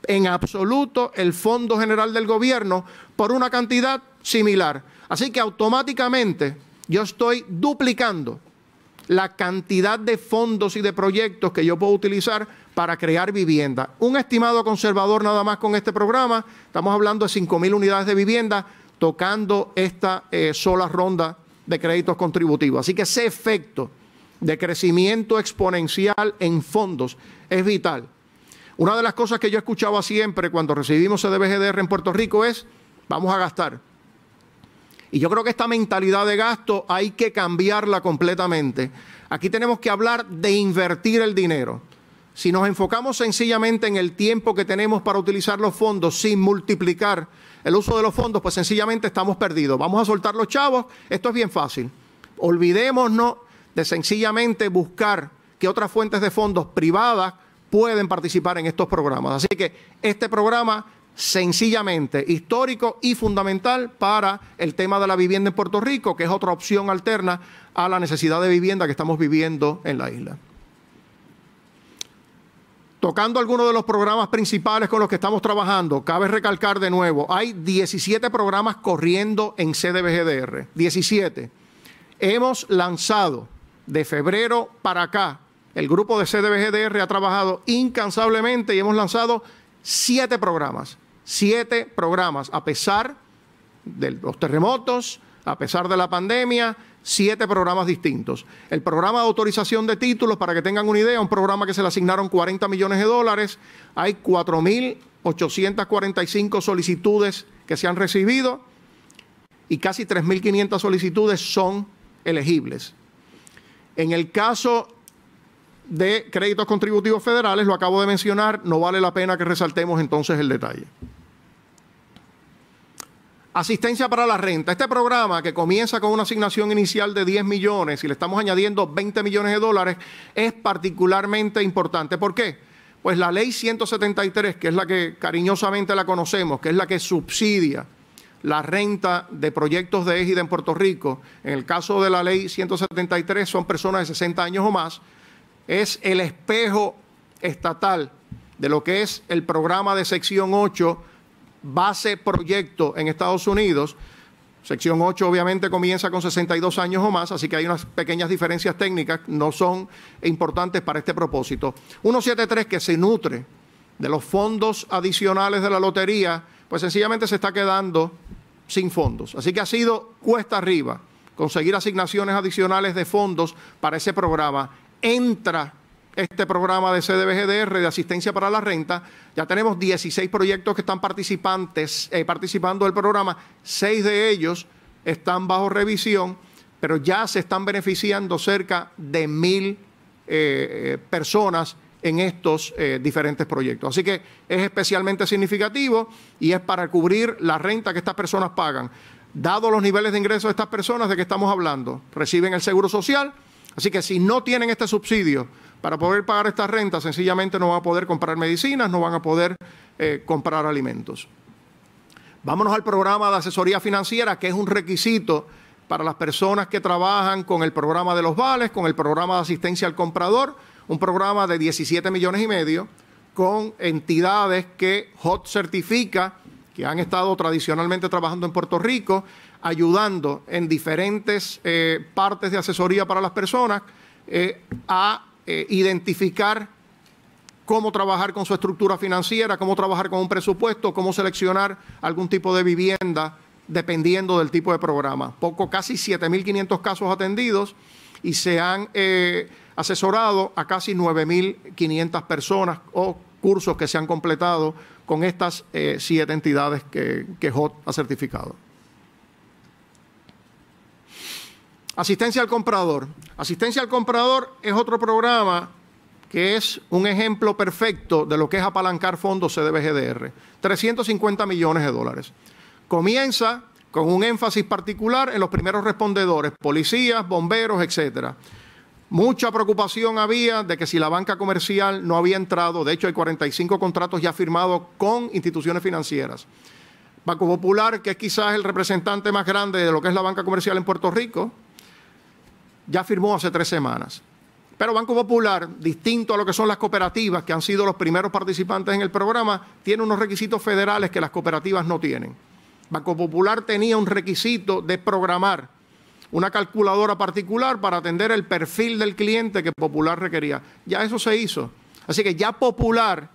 en absoluto el Fondo General del Gobierno por una cantidad similar. Así que automáticamente yo estoy duplicando la cantidad de fondos y de proyectos que yo puedo utilizar para crear vivienda. Un estimado conservador nada más con este programa, estamos hablando de 5.000 unidades de vivienda tocando esta eh, sola ronda de créditos contributivos. Así que ese efecto de crecimiento exponencial en fondos es vital. Una de las cosas que yo escuchaba siempre cuando recibimos CDBGDR en Puerto Rico es, vamos a gastar. Y yo creo que esta mentalidad de gasto hay que cambiarla completamente. Aquí tenemos que hablar de invertir el dinero. Si nos enfocamos sencillamente en el tiempo que tenemos para utilizar los fondos sin multiplicar el uso de los fondos, pues sencillamente estamos perdidos. Vamos a soltar los chavos, esto es bien fácil. Olvidémonos de sencillamente buscar que otras fuentes de fondos privadas pueden participar en estos programas. Así que este programa sencillamente histórico y fundamental para el tema de la vivienda en Puerto Rico, que es otra opción alterna a la necesidad de vivienda que estamos viviendo en la isla. Tocando algunos de los programas principales con los que estamos trabajando, cabe recalcar de nuevo, hay 17 programas corriendo en CDBGDR, 17. Hemos lanzado de febrero para acá, el grupo de CDBGDR ha trabajado incansablemente y hemos lanzado 7 programas, 7 programas, a pesar de los terremotos, a pesar de la pandemia, siete programas distintos. El programa de autorización de títulos, para que tengan una idea, un programa que se le asignaron 40 millones de dólares, hay 4.845 solicitudes que se han recibido y casi 3.500 solicitudes son elegibles. En el caso de créditos contributivos federales, lo acabo de mencionar, no vale la pena que resaltemos entonces el detalle. Asistencia para la renta. Este programa que comienza con una asignación inicial de 10 millones y le estamos añadiendo 20 millones de dólares es particularmente importante. ¿Por qué? Pues la ley 173, que es la que cariñosamente la conocemos, que es la que subsidia la renta de proyectos de égida en Puerto Rico, en el caso de la ley 173 son personas de 60 años o más, es el espejo estatal de lo que es el programa de sección 8 base proyecto en Estados Unidos. Sección 8 obviamente comienza con 62 años o más, así que hay unas pequeñas diferencias técnicas, no son importantes para este propósito. 173 que se nutre de los fondos adicionales de la lotería, pues sencillamente se está quedando sin fondos. Así que ha sido cuesta arriba conseguir asignaciones adicionales de fondos para ese programa. Entra este programa de CDBGDR de asistencia para la renta. Ya tenemos 16 proyectos que están participantes, eh, participando del programa. Seis de ellos están bajo revisión, pero ya se están beneficiando cerca de mil eh, eh, personas en estos diferentes proyectos. Así que es especialmente significativo y es para cubrir la renta que estas personas pagan. Dado los niveles de ingresos de estas personas, ¿de que estamos hablando? Reciben el seguro social. Así que si no tienen este subsidio, para poder pagar estas rentas, sencillamente no van a poder comprar medicinas, no van a poder eh, comprar alimentos. Vámonos al programa de asesoría financiera, que es un requisito para las personas que trabajan con el programa de los vales, con el programa de asistencia al comprador, un programa de 17 millones y medio, con entidades que HOT certifica, que han estado tradicionalmente trabajando en Puerto Rico, ayudando en diferentes eh, partes de asesoría para las personas eh, a eh, identificar cómo trabajar con su estructura financiera, cómo trabajar con un presupuesto, cómo seleccionar algún tipo de vivienda, dependiendo del tipo de programa. Poco, casi 7.500 casos atendidos y se han eh, asesorado a casi 9.500 personas o cursos que se han completado con estas eh, siete entidades que, que ha certificado. Asistencia al comprador. Asistencia al comprador es otro programa que es un ejemplo perfecto de lo que es apalancar fondos CDBGDR. 350 millones de dólares. Comienza con un énfasis particular en los primeros respondedores, policías, bomberos, etcétera. Mucha preocupación había de que si la banca comercial no había entrado, de hecho hay 45 contratos ya firmados con instituciones financieras. Banco Popular, que es quizás el representante más grande de lo que es la banca comercial en Puerto Rico, ya firmó hace tres semanas. Pero Banco Popular, distinto a lo que son las cooperativas, que han sido los primeros participantes en el programa, tiene unos requisitos federales que las cooperativas no tienen. Banco Popular tenía un requisito de programar una calculadora particular para atender el perfil del cliente que Popular requería. Ya eso se hizo. Así que ya Popular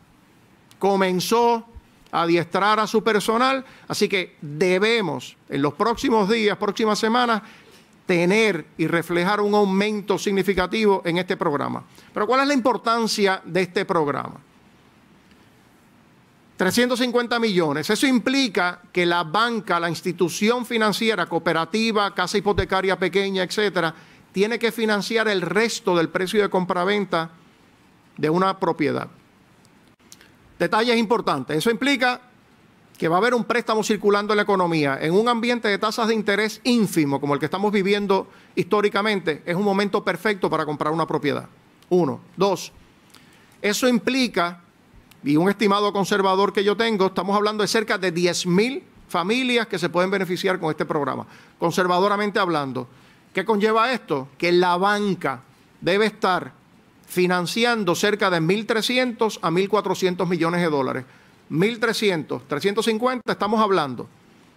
comenzó a adiestrar a su personal, así que debemos en los próximos días, próximas semanas, tener y reflejar un aumento significativo en este programa. Pero ¿cuál es la importancia de este programa? 350 millones. Eso implica que la banca, la institución financiera, cooperativa, casa hipotecaria pequeña, etcétera, tiene que financiar el resto del precio de compra-venta de una propiedad. Detalles importantes. Eso implica que va a haber un préstamo circulando en la economía en un ambiente de tasas de interés ínfimo como el que estamos viviendo históricamente, es un momento perfecto para comprar una propiedad. Uno. Dos, eso implica, y un estimado conservador que yo tengo, estamos hablando de cerca de 10.000 mil familias que se pueden beneficiar con este programa, conservadoramente hablando. ¿Qué conlleva esto? Que la banca debe estar financiando cerca de 1.300 a 1.400 millones de dólares. 1.300, 350, estamos hablando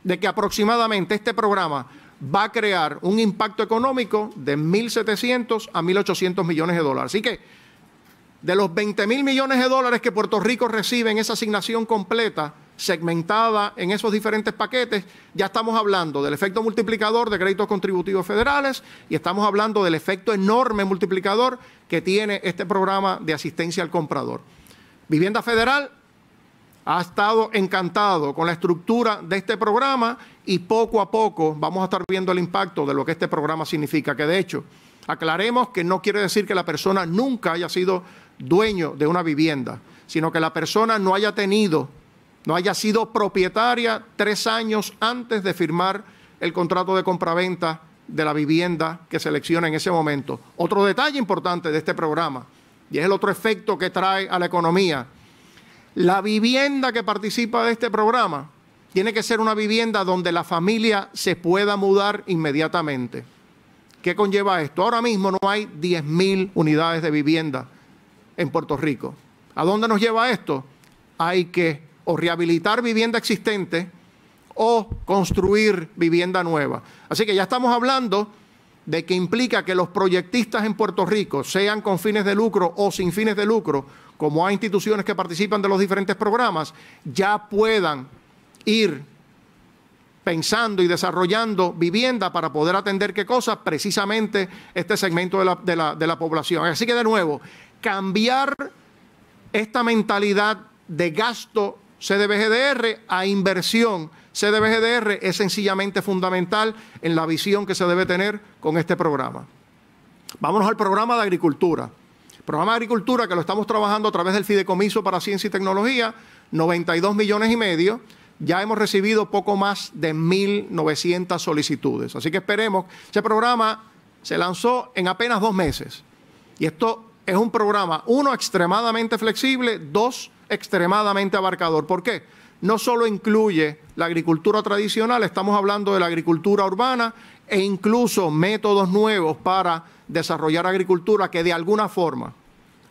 de que aproximadamente este programa va a crear un impacto económico de 1.700 a 1.800 millones de dólares. Así que de los 20.000 mil millones de dólares que Puerto Rico recibe en esa asignación completa, segmentada en esos diferentes paquetes, ya estamos hablando del efecto multiplicador de créditos contributivos federales y estamos hablando del efecto enorme multiplicador que tiene este programa de asistencia al comprador. Vivienda federal, ha estado encantado con la estructura de este programa y poco a poco vamos a estar viendo el impacto de lo que este programa significa, que de hecho, aclaremos que no quiere decir que la persona nunca haya sido dueño de una vivienda, sino que la persona no haya tenido, no haya sido propietaria tres años antes de firmar el contrato de compraventa de la vivienda que selecciona en ese momento. Otro detalle importante de este programa, y es el otro efecto que trae a la economía, la vivienda que participa de este programa tiene que ser una vivienda donde la familia se pueda mudar inmediatamente. ¿Qué conlleva esto? Ahora mismo no hay 10.000 unidades de vivienda en Puerto Rico. ¿A dónde nos lleva esto? Hay que o rehabilitar vivienda existente o construir vivienda nueva. Así que ya estamos hablando de que implica que los proyectistas en Puerto Rico, sean con fines de lucro o sin fines de lucro, como hay instituciones que participan de los diferentes programas, ya puedan ir pensando y desarrollando vivienda para poder atender qué cosas, precisamente este segmento de la, de la población. Así que de nuevo, cambiar esta mentalidad de gasto CDBGDR a inversión CDBGDR es sencillamente fundamental en la visión que se debe tener con este programa. Vámonos al programa de agricultura. Programa de Agricultura, que lo estamos trabajando a través del Fideicomiso para Ciencia y Tecnología, 92 millones y medio. Ya hemos recibido poco más de 1.900 solicitudes. Así que esperemos. Ese programa se lanzó en apenas dos meses. Y esto es un programa, uno, extremadamente flexible, dos, extremadamente abarcador. ¿Por qué? No solo incluye la agricultura tradicional, estamos hablando de la agricultura urbana e incluso métodos nuevos para desarrollar agricultura que de alguna forma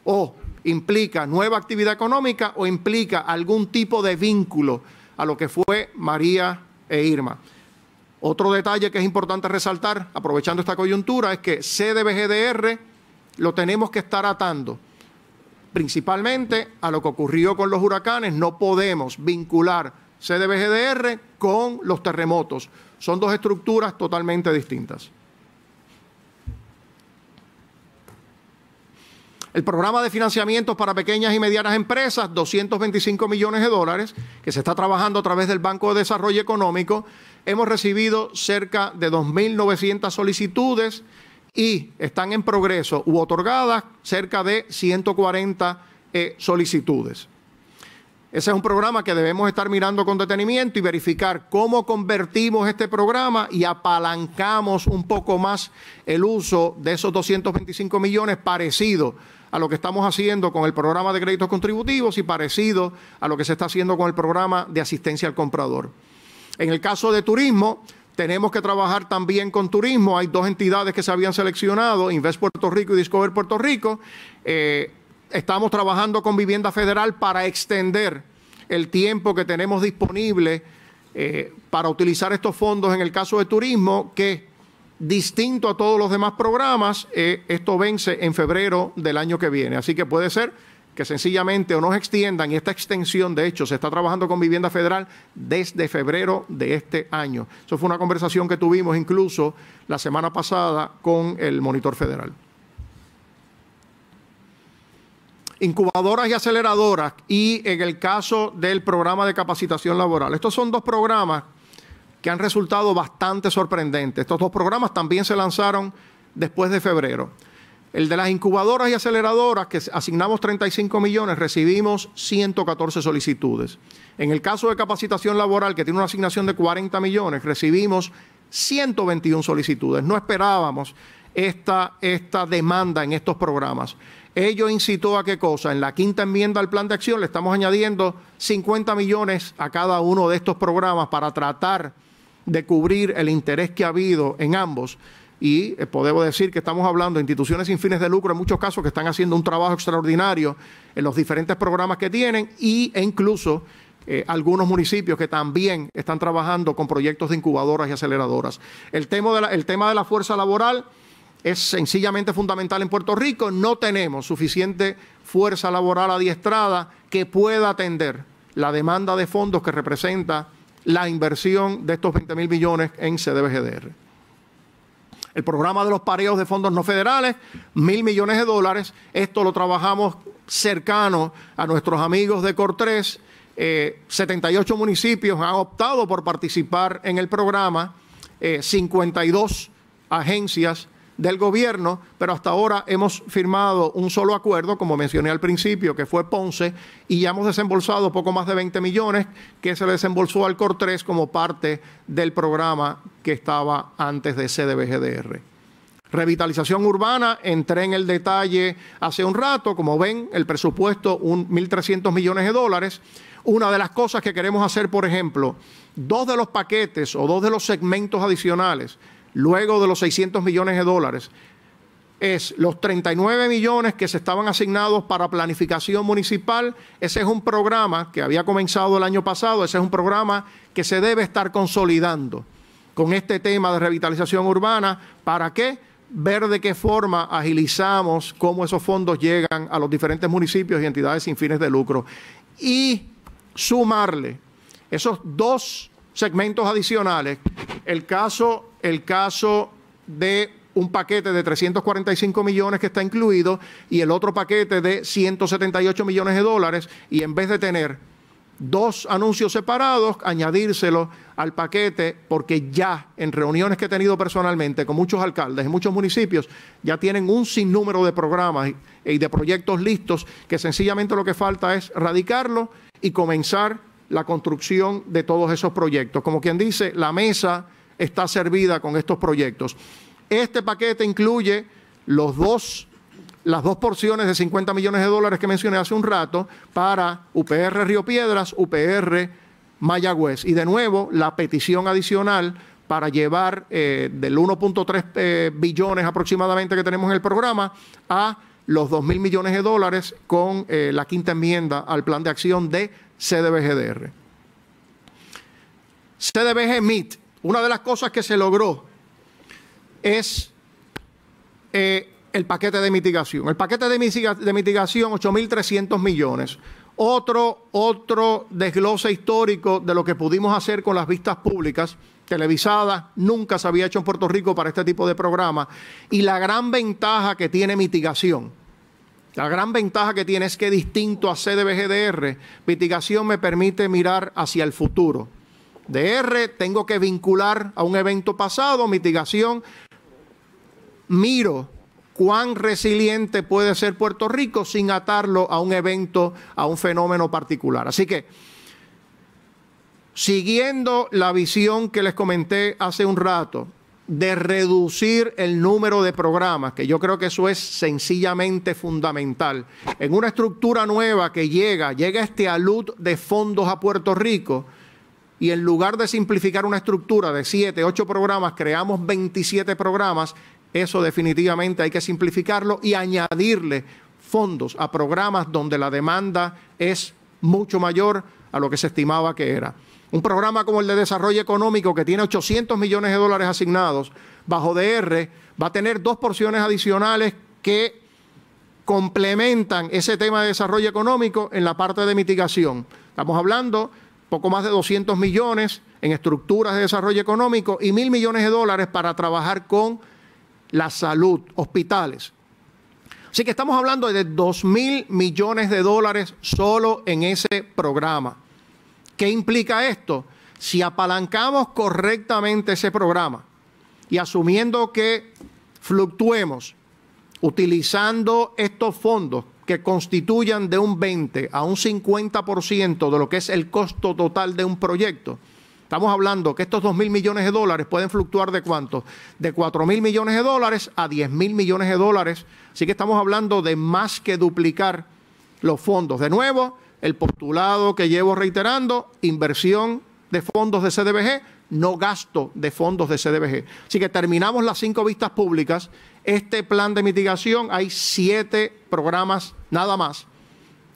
o implica nueva actividad económica o implica algún tipo de vínculo a lo que fue María e Irma. Otro detalle que es importante resaltar, aprovechando esta coyuntura, es que CDBGDR lo tenemos que estar atando principalmente a lo que ocurrió con los huracanes. No podemos vincular CDBGDR con los terremotos, son dos estructuras totalmente distintas. El programa de financiamientos para pequeñas y medianas empresas, 225 millones de dólares, que se está trabajando a través del Banco de Desarrollo Económico. Hemos recibido cerca de 2.900 solicitudes y están en progreso u otorgadas cerca de 140 eh, solicitudes. Ese es un programa que debemos estar mirando con detenimiento y verificar cómo convertimos este programa y apalancamos un poco más el uso de esos 225 millones parecido a lo que estamos haciendo con el programa de créditos contributivos y parecido a lo que se está haciendo con el programa de asistencia al comprador. En el caso de turismo, tenemos que trabajar también con turismo. Hay dos entidades que se habían seleccionado, Invest Puerto Rico y Discover Puerto Rico. Eh, estamos trabajando con Vivienda Federal para extender el tiempo que tenemos disponible eh, para utilizar estos fondos en el caso de turismo, que distinto a todos los demás programas, eh, esto vence en febrero del año que viene. Así que puede ser que sencillamente o nos extiendan, y esta extensión de hecho se está trabajando con Vivienda Federal desde febrero de este año. Eso fue una conversación que tuvimos incluso la semana pasada con el Monitor Federal. incubadoras y aceleradoras, y en el caso del programa de capacitación laboral. Estos son dos programas que han resultado bastante sorprendentes. Estos dos programas también se lanzaron después de febrero. El de las incubadoras y aceleradoras, que asignamos 35 millones, recibimos 114 solicitudes. En el caso de capacitación laboral, que tiene una asignación de 40 millones, recibimos 121 solicitudes. No esperábamos esta, esta demanda en estos programas. Ello incitó a qué cosa? En la quinta enmienda al plan de acción le estamos añadiendo 50 millones a cada uno de estos programas para tratar de cubrir el interés que ha habido en ambos. Y eh, podemos decir que estamos hablando de instituciones sin fines de lucro en muchos casos que están haciendo un trabajo extraordinario en los diferentes programas que tienen y, e incluso eh, algunos municipios que también están trabajando con proyectos de incubadoras y aceleradoras. el tema de la fuerza laboral es sencillamente fundamental en Puerto Rico. No tenemos suficiente fuerza laboral adiestrada que pueda atender la demanda de fondos que representa la inversión de estos 20 mil millones en CDBGDR. El programa de los pareos de fondos no federales, mil millones de dólares. Esto lo trabajamos cercano a nuestros amigos de Cortres. Eh, 78 municipios han optado por participar en el programa, 52 eh, agencias del gobierno, pero hasta ahora hemos firmado un solo acuerdo, como mencioné al principio, que fue Ponce, y ya hemos desembolsado poco más de 20 millones que se desembolsó al COR3 como parte del programa que estaba antes de CDBGDR. Revitalización urbana, entré en el detalle hace un rato, como ven, el presupuesto, 1.300 millones de dólares. Una de las cosas que queremos hacer, por ejemplo, dos de los paquetes o dos de los segmentos adicionales luego de los 600 millones de dólares, es los 39 millones que se estaban asignados para planificación municipal. Ese es un programa que había comenzado el año pasado, ese es un programa que se debe estar consolidando con este tema de revitalización urbana. ¿Para qué? Ver de qué forma agilizamos cómo esos fondos llegan a los diferentes municipios y entidades sin fines de lucro. Y sumarle esos dos segmentos adicionales. El caso, el caso de un paquete de 345 millones que está incluido y el otro paquete de 178 millones de dólares y en vez de tener dos anuncios separados, añadírselo al paquete porque ya en reuniones que he tenido personalmente con muchos alcaldes en muchos municipios ya tienen un sinnúmero de programas y de proyectos listos que sencillamente lo que falta es radicarlo y comenzar la construcción de todos esos proyectos. Como quien dice, la mesa está servida con estos proyectos. Este paquete incluye los dos, las dos porciones de 50 millones de dólares que mencioné hace un rato para UPR Río Piedras, UPR Mayagüez. Y de nuevo, la petición adicional para llevar eh, del 1.3 eh, billones aproximadamente que tenemos en el programa a los 2 mil millones de dólares con eh, la quinta enmienda al plan de acción de CDBGDR. CDBG MIT, una de las cosas que se logró es eh, el paquete de mitigación. El paquete de, de mitigación, 8.300 millones. Otro, otro desglose histórico de lo que pudimos hacer con las vistas públicas televisadas, nunca se había hecho en Puerto Rico para este tipo de programa, y la gran ventaja que tiene mitigación la gran ventaja que tiene es que distinto a CDBGDR, mitigación me permite mirar hacia el futuro. DR tengo que vincular a un evento pasado, mitigación miro cuán resiliente puede ser Puerto Rico sin atarlo a un evento, a un fenómeno particular. Así que siguiendo la visión que les comenté hace un rato, de reducir el número de programas, que yo creo que eso es sencillamente fundamental. En una estructura nueva que llega, llega este alud de fondos a Puerto Rico, y en lugar de simplificar una estructura de siete ocho programas, creamos 27 programas, eso definitivamente hay que simplificarlo y añadirle fondos a programas donde la demanda es mucho mayor a lo que se estimaba que era. Un programa como el de desarrollo económico que tiene 800 millones de dólares asignados bajo DR va a tener dos porciones adicionales que complementan ese tema de desarrollo económico en la parte de mitigación. Estamos hablando poco más de 200 millones en estructuras de desarrollo económico y mil millones de dólares para trabajar con la salud, hospitales. Así que estamos hablando de 2 mil millones de dólares solo en ese programa. ¿Qué implica esto? Si apalancamos correctamente ese programa y asumiendo que fluctuemos utilizando estos fondos que constituyan de un 20 a un 50% de lo que es el costo total de un proyecto, Estamos hablando que estos 2 mil millones de dólares pueden fluctuar de cuánto? De 4 mil millones de dólares a 10 mil millones de dólares. Así que estamos hablando de más que duplicar los fondos. De nuevo, el postulado que llevo reiterando, inversión de fondos de CDBG, no gasto de fondos de CDBG. Así que terminamos las cinco vistas públicas. Este plan de mitigación, hay siete programas nada más,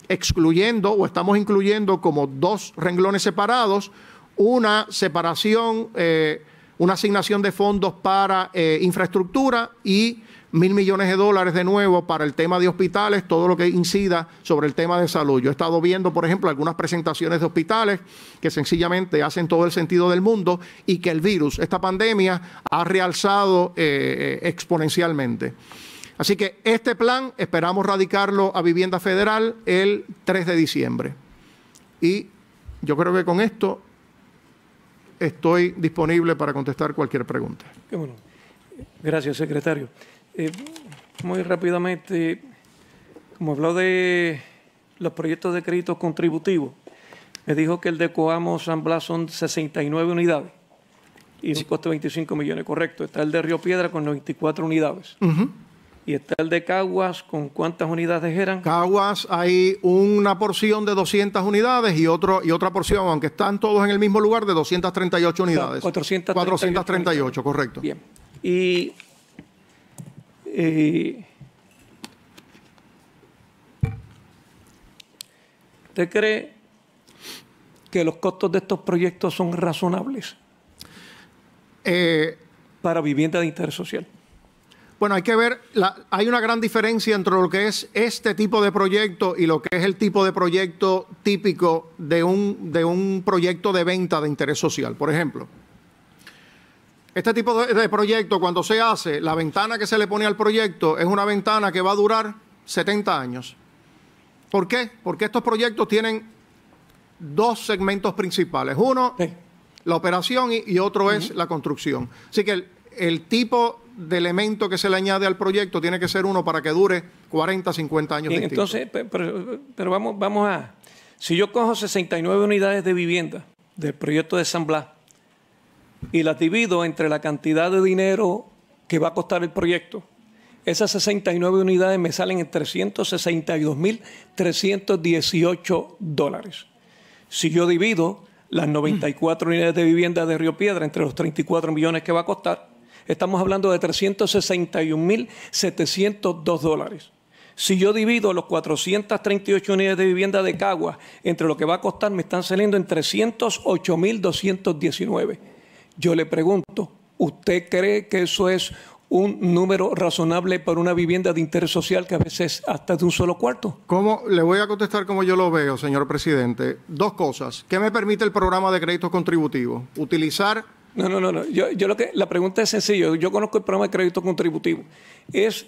excluyendo o estamos incluyendo como dos renglones separados, una separación, eh, una asignación de fondos para eh, infraestructura y mil millones de dólares de nuevo para el tema de hospitales, todo lo que incida sobre el tema de salud. Yo he estado viendo, por ejemplo, algunas presentaciones de hospitales que sencillamente hacen todo el sentido del mundo y que el virus, esta pandemia, ha realzado eh, eh, exponencialmente. Así que este plan esperamos radicarlo a Vivienda Federal el 3 de diciembre. Y yo creo que con esto estoy disponible para contestar cualquier pregunta. Gracias, secretario muy rápidamente, como habló de los proyectos de crédito contributivo, me dijo que el de Coamo San Blas son 69 unidades y sí. 25 millones, correcto. Está el de Río Piedra con 94 unidades. Y está el de Caguas, ¿con cuántas unidades eran? Caguas hay una porción de 200 unidades y, otro, y otra porción, aunque están todos en el mismo lugar, de 238 unidades. 438. 438, correcto. Bien. Y ¿Usted eh, cree que los costos de estos proyectos son razonables eh, para vivienda de interés social? Bueno, hay que ver, hay una gran diferencia entre lo que es este tipo de proyecto y lo que es el tipo de proyecto típico de un, de un proyecto de venta de interés social. Por ejemplo, este tipo de, proyecto, cuando se hace, la ventana que se le pone al proyecto es una ventana que va a durar 70 años. ¿Por qué? Porque estos proyectos tienen dos segmentos principales. Uno, la operación y, otro es la construcción. Así que el, tipo de elemento que se le añade al proyecto tiene que ser uno para que dure 40, 50 años. entonces, pero, vamos, vamos a... Si yo cojo 69 unidades de vivienda del proyecto de San Blas y las divido entre la cantidad de dinero que va a costar el proyecto. Esas 69 unidades me salen en 362.318 dólares. Si yo divido las 94 unidades de vivienda de Río Piedra entre los 34 millones que va a costar, estamos hablando de 361.702 dólares. Si yo divido los 438 unidades de vivienda de Cagua entre lo que va a costar, me están saliendo en 308.219. Yo le pregunto, ¿usted cree que eso es un número razonable para una vivienda de interés social que a veces hasta de un solo cuarto? Le voy a contestar como yo lo veo, señor presidente. Dos cosas. ¿Qué me permite el programa de créditos contributivos? Utilizar... No, no, no. no. Yo, lo que, la pregunta es sencilla. Yo conozco el programa de crédito contributivo. Es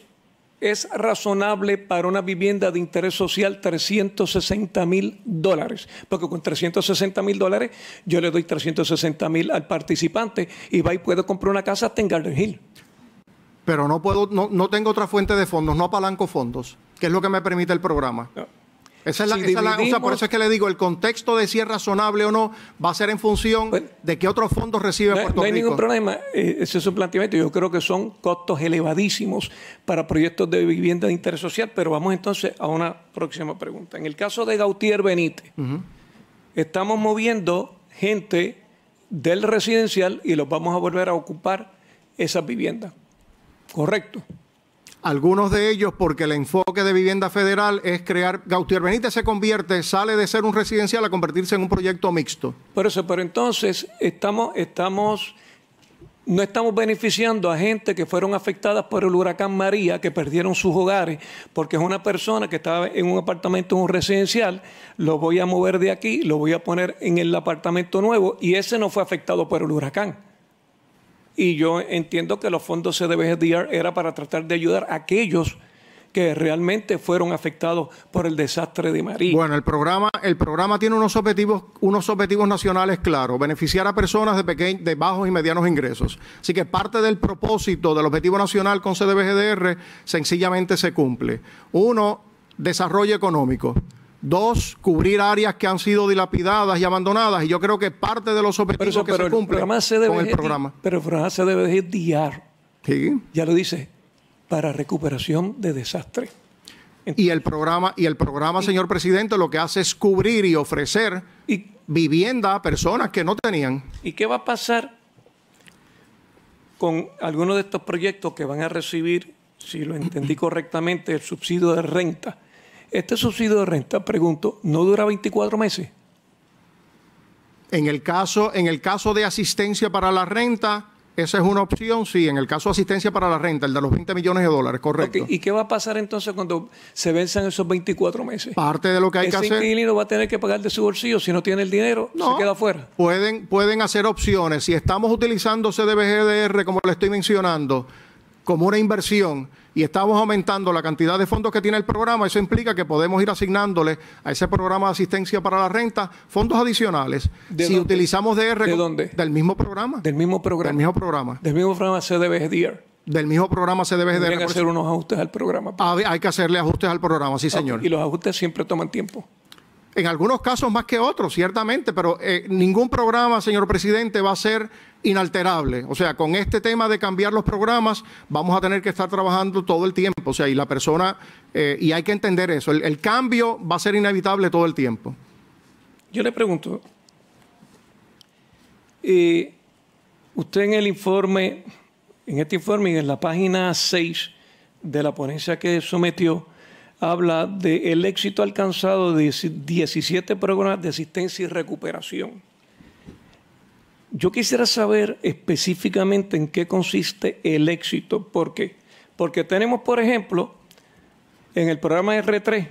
es razonable para una vivienda de interés social 360 mil dólares, porque con 360 mil dólares yo le doy 360 mil al participante y va y puedo comprar una casa hasta en Garden Hill. Pero no puedo, no, no tengo otra fuente de fondos, no apalanco fondos, que es lo que me permite el programa. Esa es, la, cosa por eso es que le digo, el contexto de si es razonable o no va a ser en función de qué otros fondos recibe Puerto Rico. No hay ningún problema, eh, ese es un planteamiento. Yo creo que son costos elevadísimos para proyectos de vivienda de interés social, pero vamos entonces a una próxima pregunta. En el caso de Gautier Benítez, estamos moviendo gente del residencial y los vamos a volver a ocupar esas viviendas. ¿Correcto? Algunos de ellos, porque el enfoque de vivienda federal es crear, Gautier Benítez se convierte, sale de ser un residencial a convertirse en un proyecto mixto. Por eso, pero entonces estamos, estamos, no estamos beneficiando a gente que fueron afectadas por el huracán María, que perdieron sus hogares, porque es una persona que estaba en un apartamento, en un residencial, lo voy a mover de aquí, lo voy a poner en el apartamento nuevo, y ese no fue afectado por el huracán y yo entiendo que los fondos CDBGDR era para tratar de ayudar a aquellos que realmente fueron afectados por el desastre de María. Bueno, el programa, el programa tiene unos objetivos, unos objetivos nacionales claros, beneficiar a personas de de bajos y medianos ingresos. Así que parte del propósito del objetivo nacional con CDBGDR sencillamente se cumple. Uno, desarrollo económico. Dos, cubrir áreas que han sido dilapidadas y abandonadas. Y yo creo que parte de los objetivos que se cumplen con el programa. Pero el programa se debe de guiar. ¿Sí? Ya lo dice, para recuperación de desastres. Y el programa, y el programa señor presidente, lo que hace es cubrir y ofrecer vivienda a personas que no tenían. ¿Y qué va a pasar con algunos de estos proyectos que van a recibir, si lo entendí correctamente, el subsidio de renta? Este subsidio de renta, pregunto, ¿no dura 24 meses? En el caso, en el caso de asistencia para la renta, esa es una opción, sí, en el caso de asistencia para la renta, el de los 20 millones de dólares, correcto. ¿Y qué va a pasar entonces cuando se venzan esos 24 meses? Parte de lo que hay que hacer. Ese va a tener que pagar de su bolsillo, si no tiene el dinero, se queda fuera. Pueden, pueden hacer opciones. Si estamos utilizando CDBGDR, como le estoy mencionando, como una inversión, y estamos aumentando la cantidad de fondos que tiene el programa, eso implica que podemos ir asignándole a ese programa de asistencia para la renta fondos adicionales. si utilizamos DR ¿De dónde? del mismo programa. Del mismo programa. Del mismo programa. Del mismo programa CDBGDR del mismo programa se debe Hay que hacer unos ajustes al programa. Pues. Ah, hay que hacerle ajustes al programa, sí, señor. Y los ajustes siempre toman tiempo. En algunos casos más que otros, ciertamente, pero eh, ningún programa, señor presidente, va a ser inalterable. O sea, con este tema de cambiar los programas, vamos a tener que estar trabajando todo el tiempo. O sea, y la persona, eh, y hay que entender eso, el, cambio va a ser inevitable todo el tiempo. Yo le pregunto, eh, usted en el informe, en este informe y en la página 6 de la ponencia que sometió, habla del éxito alcanzado de 17 programas de asistencia y recuperación. Yo quisiera saber específicamente en qué consiste el éxito. ¿Por qué? Porque tenemos, por ejemplo, en el programa R3,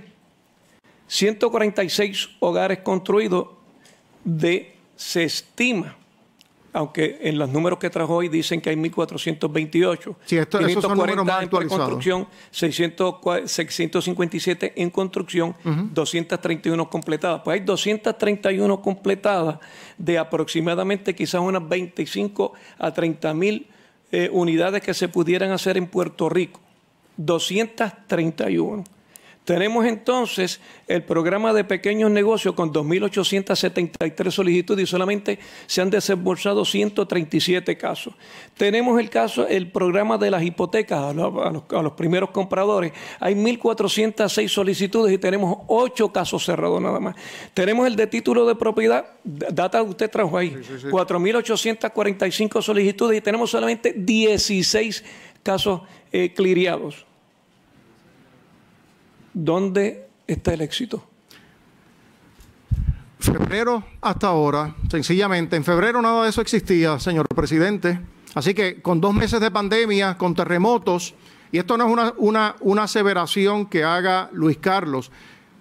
146 hogares construidos de, se estima, aunque en los números que trajo hoy dicen que hay 1.428. Sí, esto, 540 en construcción, 657 en construcción, 231 completadas. Pues hay 231 completadas de aproximadamente quizás unas 25 a 30 mil eh, unidades que se pudieran hacer en Puerto Rico. 231. Tenemos entonces el programa de pequeños negocios con 2.873 solicitudes y solamente se han desembolsado 137 casos. Tenemos el caso, el programa de las hipotecas a los, primeros compradores. Hay 1.406 solicitudes y tenemos 8 casos cerrados nada más. Tenemos el de título de propiedad, data que usted trajo ahí, 4.845 solicitudes y tenemos solamente 16 casos eh, cliriados. ¿Dónde está el éxito? Febrero hasta ahora, sencillamente, en febrero nada de eso existía, señor presidente. Así que con dos meses de pandemia, con terremotos, y esto no es una, una, una aseveración que haga Luis Carlos,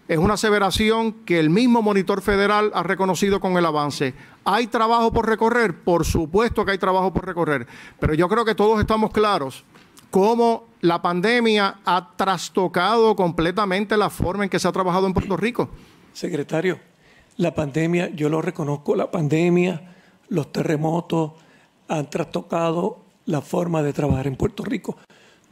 es una aseveración que el mismo monitor federal ha reconocido con el avance. ¿Hay trabajo por recorrer? Por supuesto que hay trabajo por recorrer, pero yo creo que todos estamos claros cómo la pandemia ha trastocado completamente la forma en que se ha trabajado en Puerto Rico. Secretario, la pandemia, yo lo reconozco, la pandemia, los terremotos han trastocado la forma de trabajar en Puerto Rico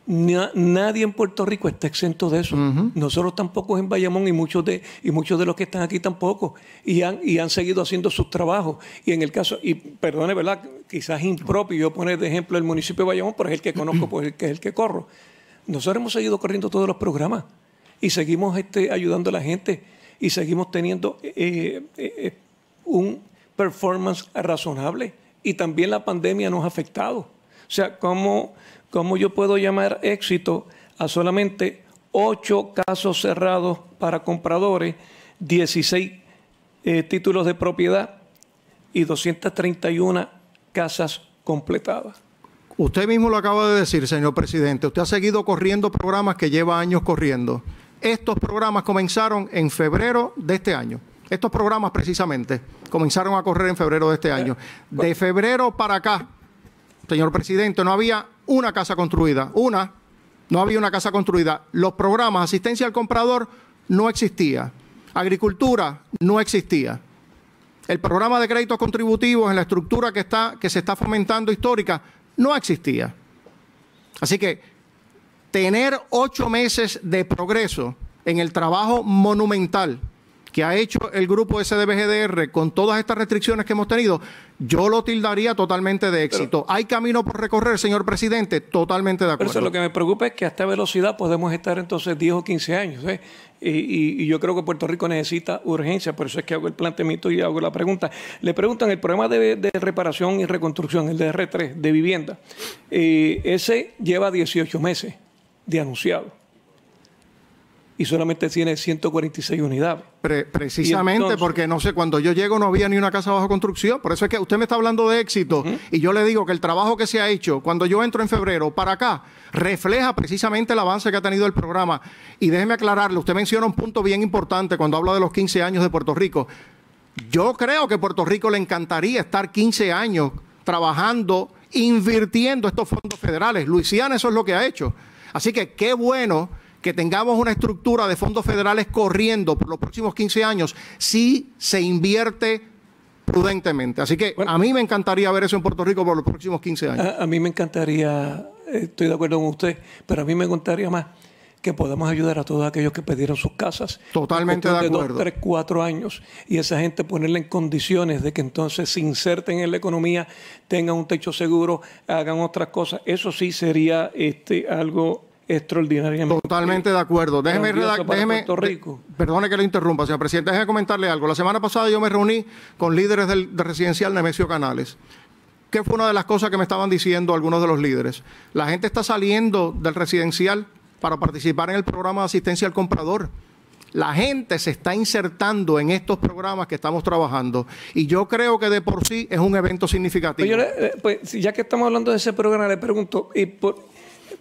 nadie en Puerto Rico está exento de eso. Nosotros tampoco en Bayamón y muchos de y muchos de los que están aquí tampoco y han y han seguido haciendo sus trabajos y en el caso y perdone, ¿verdad? Quizás impropio yo poner de ejemplo el municipio de Bayamón, pero es el que conozco, pues que es el que corro. Nosotros hemos seguido corriendo todos los programas y seguimos este, ayudando a la gente y seguimos teniendo eh, eh, eh, un performance razonable y también la pandemia nos ha afectado. O sea, cómo. ¿Cómo yo puedo llamar éxito a solamente 8 casos cerrados para compradores, 16 eh, títulos de propiedad y 231 casas completadas? Usted mismo lo acaba de decir, señor presidente. Usted ha seguido corriendo programas que lleva años corriendo. Estos programas comenzaron en febrero de este año. Estos programas precisamente comenzaron a correr en febrero de este año. Eh, de febrero para acá, señor presidente, no había una casa construida, una, no había una casa construida. Los programas, asistencia al comprador, no existía. Agricultura, no existía. El programa de créditos contributivos en la estructura que, está, que se está fomentando histórica, no existía. Así que tener ocho meses de progreso en el trabajo monumental que ha hecho el grupo SDBGDR con todas estas restricciones que hemos tenido, yo lo tildaría totalmente de éxito. Hay camino por recorrer, señor presidente, totalmente de acuerdo. lo que me preocupa es que a esta velocidad podemos estar entonces 10 o 15 años. ¿eh? Y, yo creo que Puerto Rico necesita urgencia, por eso es que hago el planteamiento y hago la pregunta. Le preguntan el programa de, reparación y reconstrucción, el DR3 de vivienda, eh, ese lleva 18 meses de anunciado y solamente tiene 146 unidades. precisamente porque no sé, cuando yo llego no había ni una casa bajo construcción, por eso es que usted me está hablando de éxito y yo le digo que el trabajo que se ha hecho cuando yo entro en febrero para acá refleja precisamente el avance que ha tenido el programa. Y déjeme aclararle, usted menciona un punto bien importante cuando habla de los 15 años de Puerto Rico. Yo creo que a Puerto Rico le encantaría estar 15 años trabajando, invirtiendo estos fondos federales. Luisiana eso es lo que ha hecho. Así que qué bueno que tengamos una estructura de fondos federales corriendo por los próximos 15 años si se invierte prudentemente. Así que a mí me encantaría ver eso en Puerto Rico por los próximos 15 años. A, mí me encantaría, estoy de acuerdo con usted, pero a mí me encantaría más que podamos ayudar a todos aquellos que perdieron sus casas. Totalmente de acuerdo. De dos, tres, años y esa gente ponerla en condiciones de que entonces se inserten en la economía, tengan un techo seguro, hagan otras cosas. Eso sí sería este, algo extraordinariamente. Totalmente de acuerdo. Déjeme, déjeme Rico. perdone que lo interrumpa, señor presidente, déjeme comentarle algo. La semana pasada yo me reuní con líderes del, residencial Nemesio Canales. ¿Qué fue una de las cosas que me estaban diciendo algunos de los líderes? La gente está saliendo del residencial para participar en el programa de asistencia al comprador. La gente se está insertando en estos programas que estamos trabajando y yo creo que de por sí es un evento significativo. Pues, eh, pues ya que estamos hablando de ese programa, le pregunto, ¿y eh,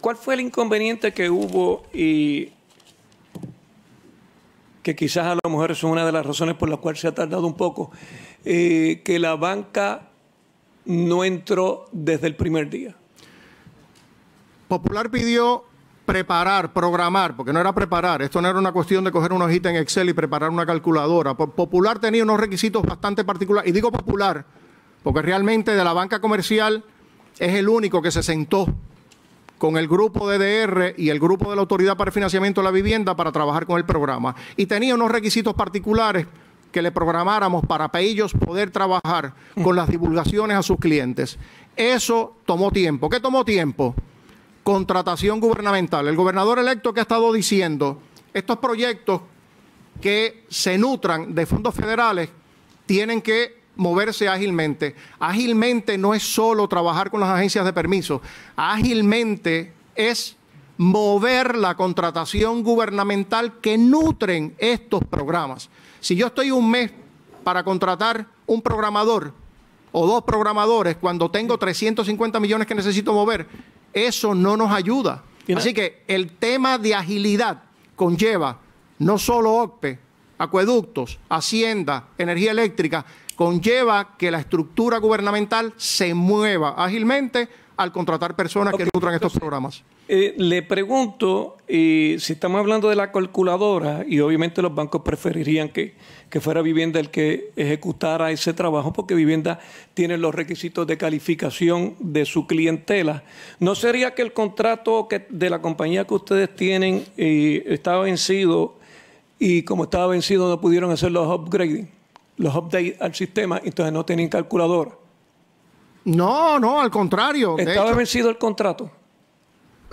¿Cuál fue el inconveniente que hubo y que quizás a lo mejor es una de las razones por las cuales se ha tardado un poco, eh, que la banca no entró desde el primer día. Popular pidió preparar, programar, porque no era preparar, esto no era una cuestión de coger una hojita en Excel y preparar una calculadora. Popular tenía unos requisitos bastante particulares, y digo popular, porque realmente de la banca comercial es el único que se sentó con el grupo de DR y el grupo de la Autoridad para el Financiamiento de la Vivienda para trabajar con el programa. Y tenía unos requisitos particulares que le programáramos para ellos poder trabajar con las divulgaciones a sus clientes. Eso tomó tiempo. ¿Qué tomó tiempo? Contratación gubernamental. El gobernador electo que ha estado diciendo, estos proyectos que se nutran de fondos federales tienen que moverse ágilmente. Ágilmente no es solo trabajar con las agencias de permiso. Ágilmente es mover la contratación gubernamental que nutren estos programas. Si yo estoy un mes para contratar un programador o dos programadores cuando tengo 350 millones que necesito mover, eso no nos ayuda. Así que el tema de agilidad conlleva no solo OCPE, acueductos, hacienda, energía eléctrica, conlleva que la estructura gubernamental se mueva ágilmente al contratar personas que nutran estos programas. Eh, le pregunto, eh, si estamos hablando de la calculadora, y obviamente los bancos preferirían que, que, fuera vivienda el que ejecutara ese trabajo, porque vivienda tiene los requisitos de calificación de su clientela. ¿No sería que el contrato que, de la compañía que ustedes tienen eh, estaba vencido y como estaba vencido no pudieron hacer los upgrading? los updates al sistema, entonces no tenían calculador. No, no, al contrario. Estaba vencido el contrato.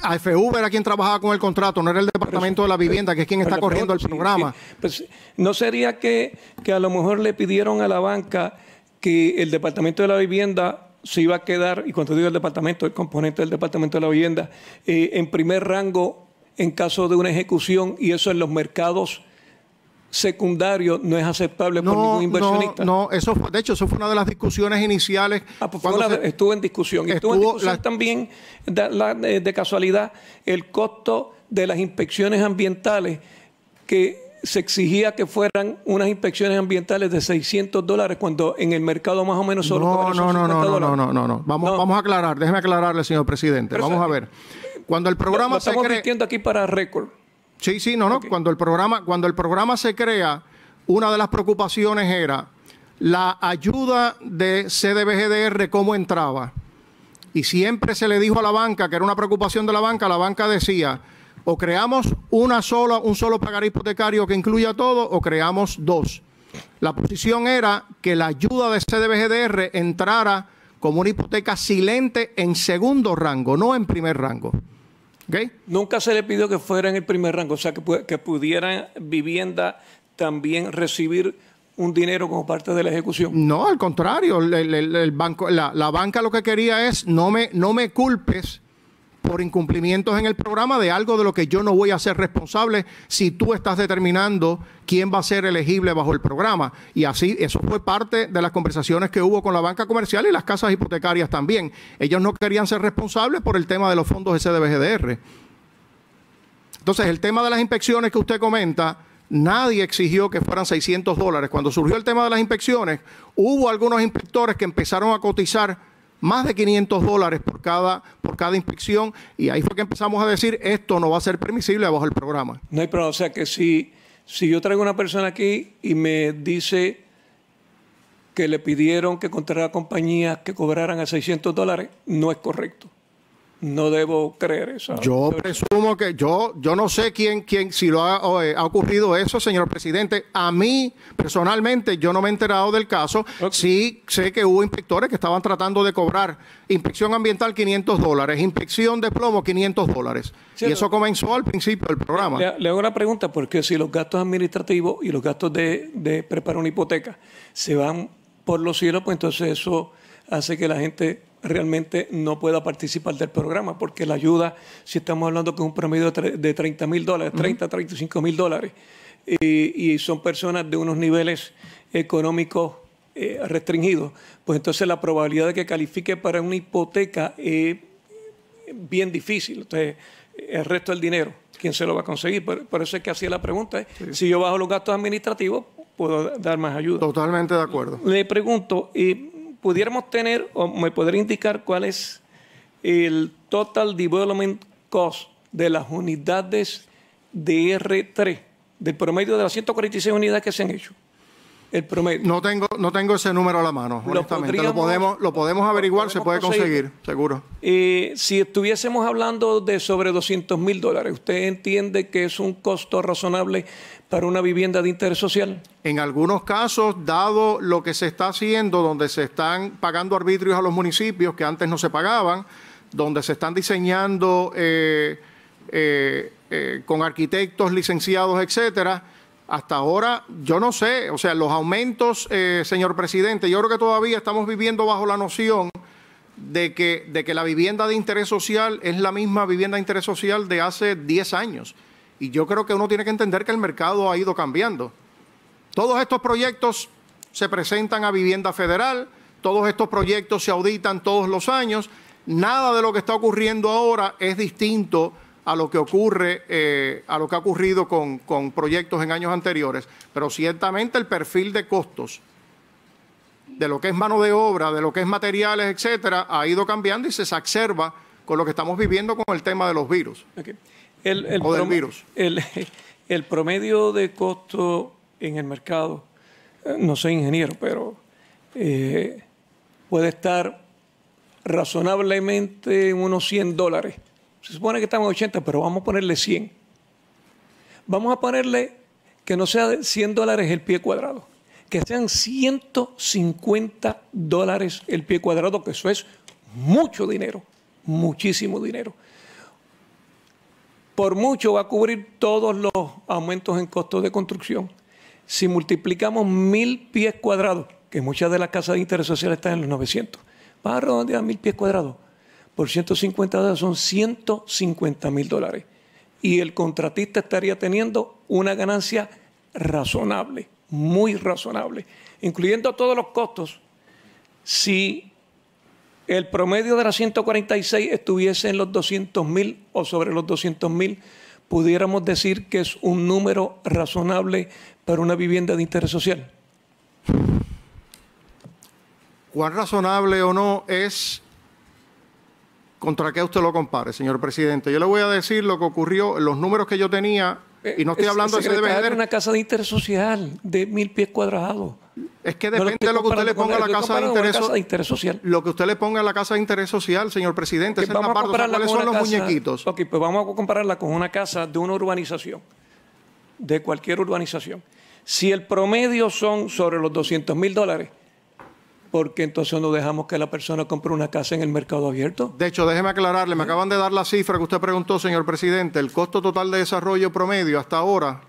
AFV era quien trabajaba con el contrato, no era el Departamento de la Vivienda, que es quien está corriendo el programa. Pues, ¿No sería que, a lo mejor le pidieron a la banca que el Departamento de la Vivienda se iba a quedar, y cuando digo el departamento, el componente del departamento de la vivienda, eh, en primer rango en caso de una ejecución y eso en los mercados secundario no es aceptable por ningún inversionista. No, no, eso de hecho, eso fue una de las discusiones iniciales. Ah, pues estuvo en discusión. Estuvo, en discusión también, eh, de, casualidad, el costo de las inspecciones ambientales que se exigía que fueran unas inspecciones ambientales de 600 dólares cuando en el mercado más o menos solo no no no, no no no no vamos vamos a aclarar déjeme aclararle señor presidente vamos a ver cuando el programa lo, estamos aquí para récord Sí, sí, no, no. Cuando, el programa, cuando el programa se crea, una de las preocupaciones era la ayuda de CDBGDR, cómo entraba. Y siempre se le dijo a la banca, que era una preocupación de la banca, la banca decía, o creamos una sola, un solo pagar hipotecario que incluya todo, o creamos dos. La posición era que la ayuda de CDBGDR entrara como una hipoteca silente en segundo rango, no en primer rango. Nunca se le pidió que fuera en el primer rango, o sea, que, que pudieran vivienda también recibir un dinero como parte de la ejecución. No, al contrario, el, banco, la, la, banca lo que quería es no me, no me culpes por incumplimientos en el programa de algo de lo que yo no voy a ser responsable si tú estás determinando quién va a ser elegible bajo el programa. Y así, eso fue parte de las conversaciones que hubo con la banca comercial y las casas hipotecarias también. Ellos no querían ser responsables por el tema de los fondos SDBGDR. Entonces, el tema de las inspecciones que usted comenta, nadie exigió que fueran 600 dólares. Cuando surgió el tema de las inspecciones, hubo algunos inspectores que empezaron a cotizar más de 500 dólares por cada, por cada inspección y ahí fue que empezamos a decir, esto no va a ser permisible bajo el programa. No hay problema, o sea que si, si yo traigo una persona aquí y me dice que le pidieron que contratara compañías que cobraran a 600 dólares, no es correcto no debo creer eso. Yo presumo que yo, yo no sé quién, quién, si lo ha, eh, ocurrido eso, señor presidente. A mí, personalmente, yo no me he enterado del caso. Sí sé que hubo inspectores que estaban tratando de cobrar inspección ambiental 500 dólares, inspección de plomo 500 dólares. y eso comenzó al principio del programa. Le, hago una pregunta, porque si los gastos administrativos y los gastos de, de preparar una hipoteca se van por los cielos, pues entonces eso hace que la gente realmente no pueda participar del programa, porque la ayuda, si estamos hablando con un promedio de 30 mil dólares, 30, 35 mil dólares, y, son personas de unos niveles económicos eh, restringidos, pues entonces la probabilidad de que califique para una hipoteca es bien difícil. Entonces, el resto del dinero, ¿quién se lo va a conseguir? Por, eso es que hacía la pregunta. ¿eh? Si yo bajo los gastos administrativos, puedo dar más ayuda. Totalmente de acuerdo. Le pregunto, y eh, pudiéramos tener o me podría indicar cuál es el total development cost de las unidades de R3, del promedio de las 146 unidades que se han hecho. El promedio. No tengo, no tengo ese número a la mano, honestamente. Lo, podemos, lo podemos averiguar, se puede conseguir, seguro. Eh, si estuviésemos hablando de sobre 200 mil dólares, ¿usted entiende que es un costo razonable para una vivienda de interés social? En algunos casos, dado lo que se está haciendo, donde se están pagando arbitrios a los municipios que antes no se pagaban, donde se están diseñando eh, eh, eh, con arquitectos licenciados, etcétera, hasta ahora, yo no sé, o sea, los aumentos, señor presidente, yo creo que todavía estamos viviendo bajo la noción de que, de que la vivienda de interés social es la misma vivienda de interés social de hace 10 años. Y yo creo que uno tiene que entender que el mercado ha ido cambiando. Todos estos proyectos se presentan a vivienda federal, todos estos proyectos se auditan todos los años. Nada de lo que está ocurriendo ahora es distinto a lo que ocurre, eh, a lo que ha ocurrido con, proyectos en años anteriores. Pero ciertamente el perfil de costos de lo que es mano de obra, de lo que es materiales, etcétera, ha ido cambiando y se exacerba con lo que estamos viviendo con el tema de los virus. Okay. El, El, promedio de costo en el mercado, eh, no soy ingeniero, pero eh, puede estar razonablemente en unos 100 dólares. Se supone que estamos en 80, pero vamos a ponerle 100. Vamos a ponerle que no sea de 100 dólares el pie cuadrado, que sean 150 dólares el pie cuadrado, que eso es mucho dinero, muchísimo dinero por mucho va a cubrir todos los aumentos en costos de construcción. Si multiplicamos mil pies cuadrados, que muchas de las casas de interés social están en los 900, va a redondear mil pies cuadrados. Por 150 dólares son 150 mil dólares. Y el contratista estaría teniendo una ganancia razonable, muy razonable, incluyendo todos los costos, si el promedio de las 146 estuviese en los 200 mil o sobre los 200 mil, pudiéramos decir que es un número razonable para una vivienda de interés social. ¿Cuán razonable o no es contra qué usted lo compare, señor presidente? Yo le voy a decir lo que ocurrió, los números que yo tenía, eh, y no estoy hablando de una casa de interés social de mil pies cuadrados es que depende de lo que usted le ponga a la, casa, de interés, social. Lo que usted le ponga a la casa de interés social, señor presidente, vamos ¿Cuáles son los muñequitos? Ok, pues vamos a compararla con una casa de una urbanización, de cualquier urbanización. Si el promedio son sobre los 200 mil dólares, ¿por qué entonces no dejamos que la persona compre una casa en el mercado abierto? De hecho, déjeme aclararle, me acaban de dar la cifra que usted preguntó, señor presidente. El costo total de desarrollo promedio hasta ahora,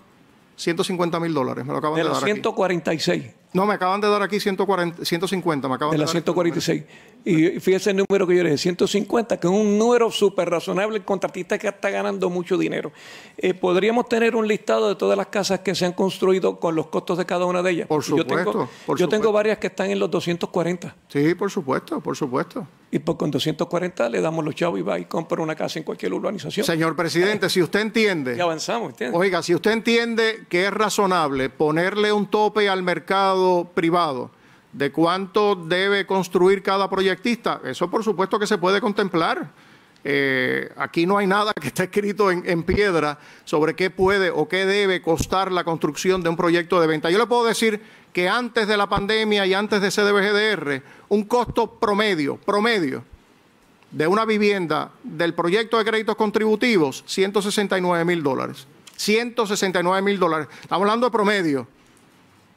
150 mil dólares. Me lo acaban de, dar. 146. No, me acaban de dar aquí 140, 150, me acaban de, de las 146. Y fíjese el número que yo le dije, 150, que es un número súper razonable, el contratista que está ganando mucho dinero. Eh, ¿Podríamos tener un listado de todas las casas que se han construido con los costos de cada una de ellas? Por supuesto. yo, tengo, varias que están en los 240. Sí, por supuesto, por supuesto. Y pues con 240 le damos los chavos y va y compra una casa en cualquier urbanización. Señor presidente, si usted entiende... Ya avanzamos, ¿entiende? Oiga, si usted entiende que es razonable ponerle un tope al mercado privado de cuánto debe construir cada proyectista, eso por supuesto que se puede contemplar. Eh, aquí no hay nada que esté escrito en, en, piedra sobre qué puede o qué debe costar la construcción de un proyecto de venta. Yo le puedo decir que antes de la pandemia y antes de CDBGDR, un costo promedio, promedio de una vivienda del proyecto de créditos contributivos, 169 mil dólares. 169 mil dólares. Estamos hablando de promedio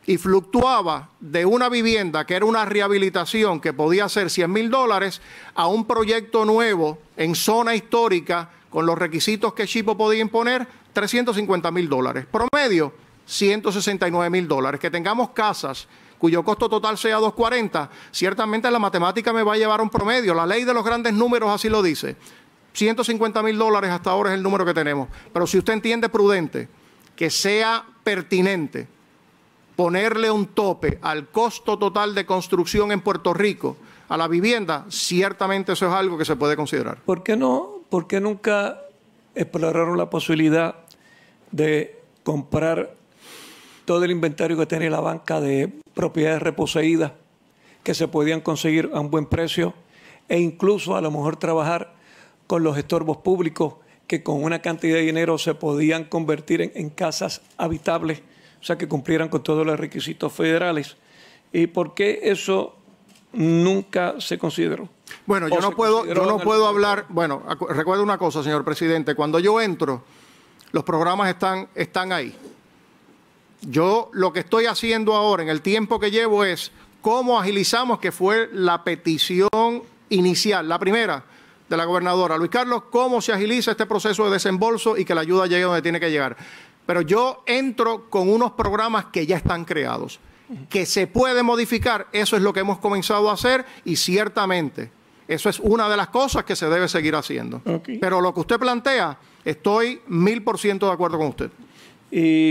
y fluctuaba de una vivienda que era una rehabilitación que podía ser 100 mil dólares a un proyecto nuevo en zona histórica con los requisitos que Chipo podía imponer, 350 mil dólares. Promedio, 169 mil dólares. Que tengamos casas cuyo costo total sea 240, ciertamente la matemática me va a llevar a un promedio. La ley de los grandes números así lo dice. 150 mil dólares hasta ahora es el número que tenemos. Pero si usted entiende prudente, que sea pertinente, ponerle un tope al costo total de construcción en Puerto Rico a la vivienda, ciertamente eso es algo que se puede considerar. ¿Por qué no? ¿Por nunca exploraron la posibilidad de comprar todo el inventario que tenía la banca de propiedades reposeídas que se podían conseguir a un buen precio e incluso a lo mejor trabajar con los estorbos públicos que con una cantidad de dinero se podían convertir en, en casas habitables? o sea, que cumplieran con todos los requisitos federales. ¿Y por qué eso nunca se consideró? Bueno, yo no, puedo, yo no puedo hablar, bueno, recuerdo una cosa, señor presidente, cuando yo entro, los programas están, están ahí. Yo lo que estoy haciendo ahora, en el tiempo que llevo, es cómo agilizamos, que fue la petición inicial, la primera de la gobernadora. Luis Carlos, ¿cómo se agiliza este proceso de desembolso y que la ayuda llegue donde tiene que llegar? Pero yo entro con unos programas que ya están creados, que se puede modificar, eso es lo que hemos comenzado a hacer y ciertamente eso es una de las cosas que se debe seguir haciendo. Pero lo que usted plantea, estoy mil por ciento de acuerdo con usted. Y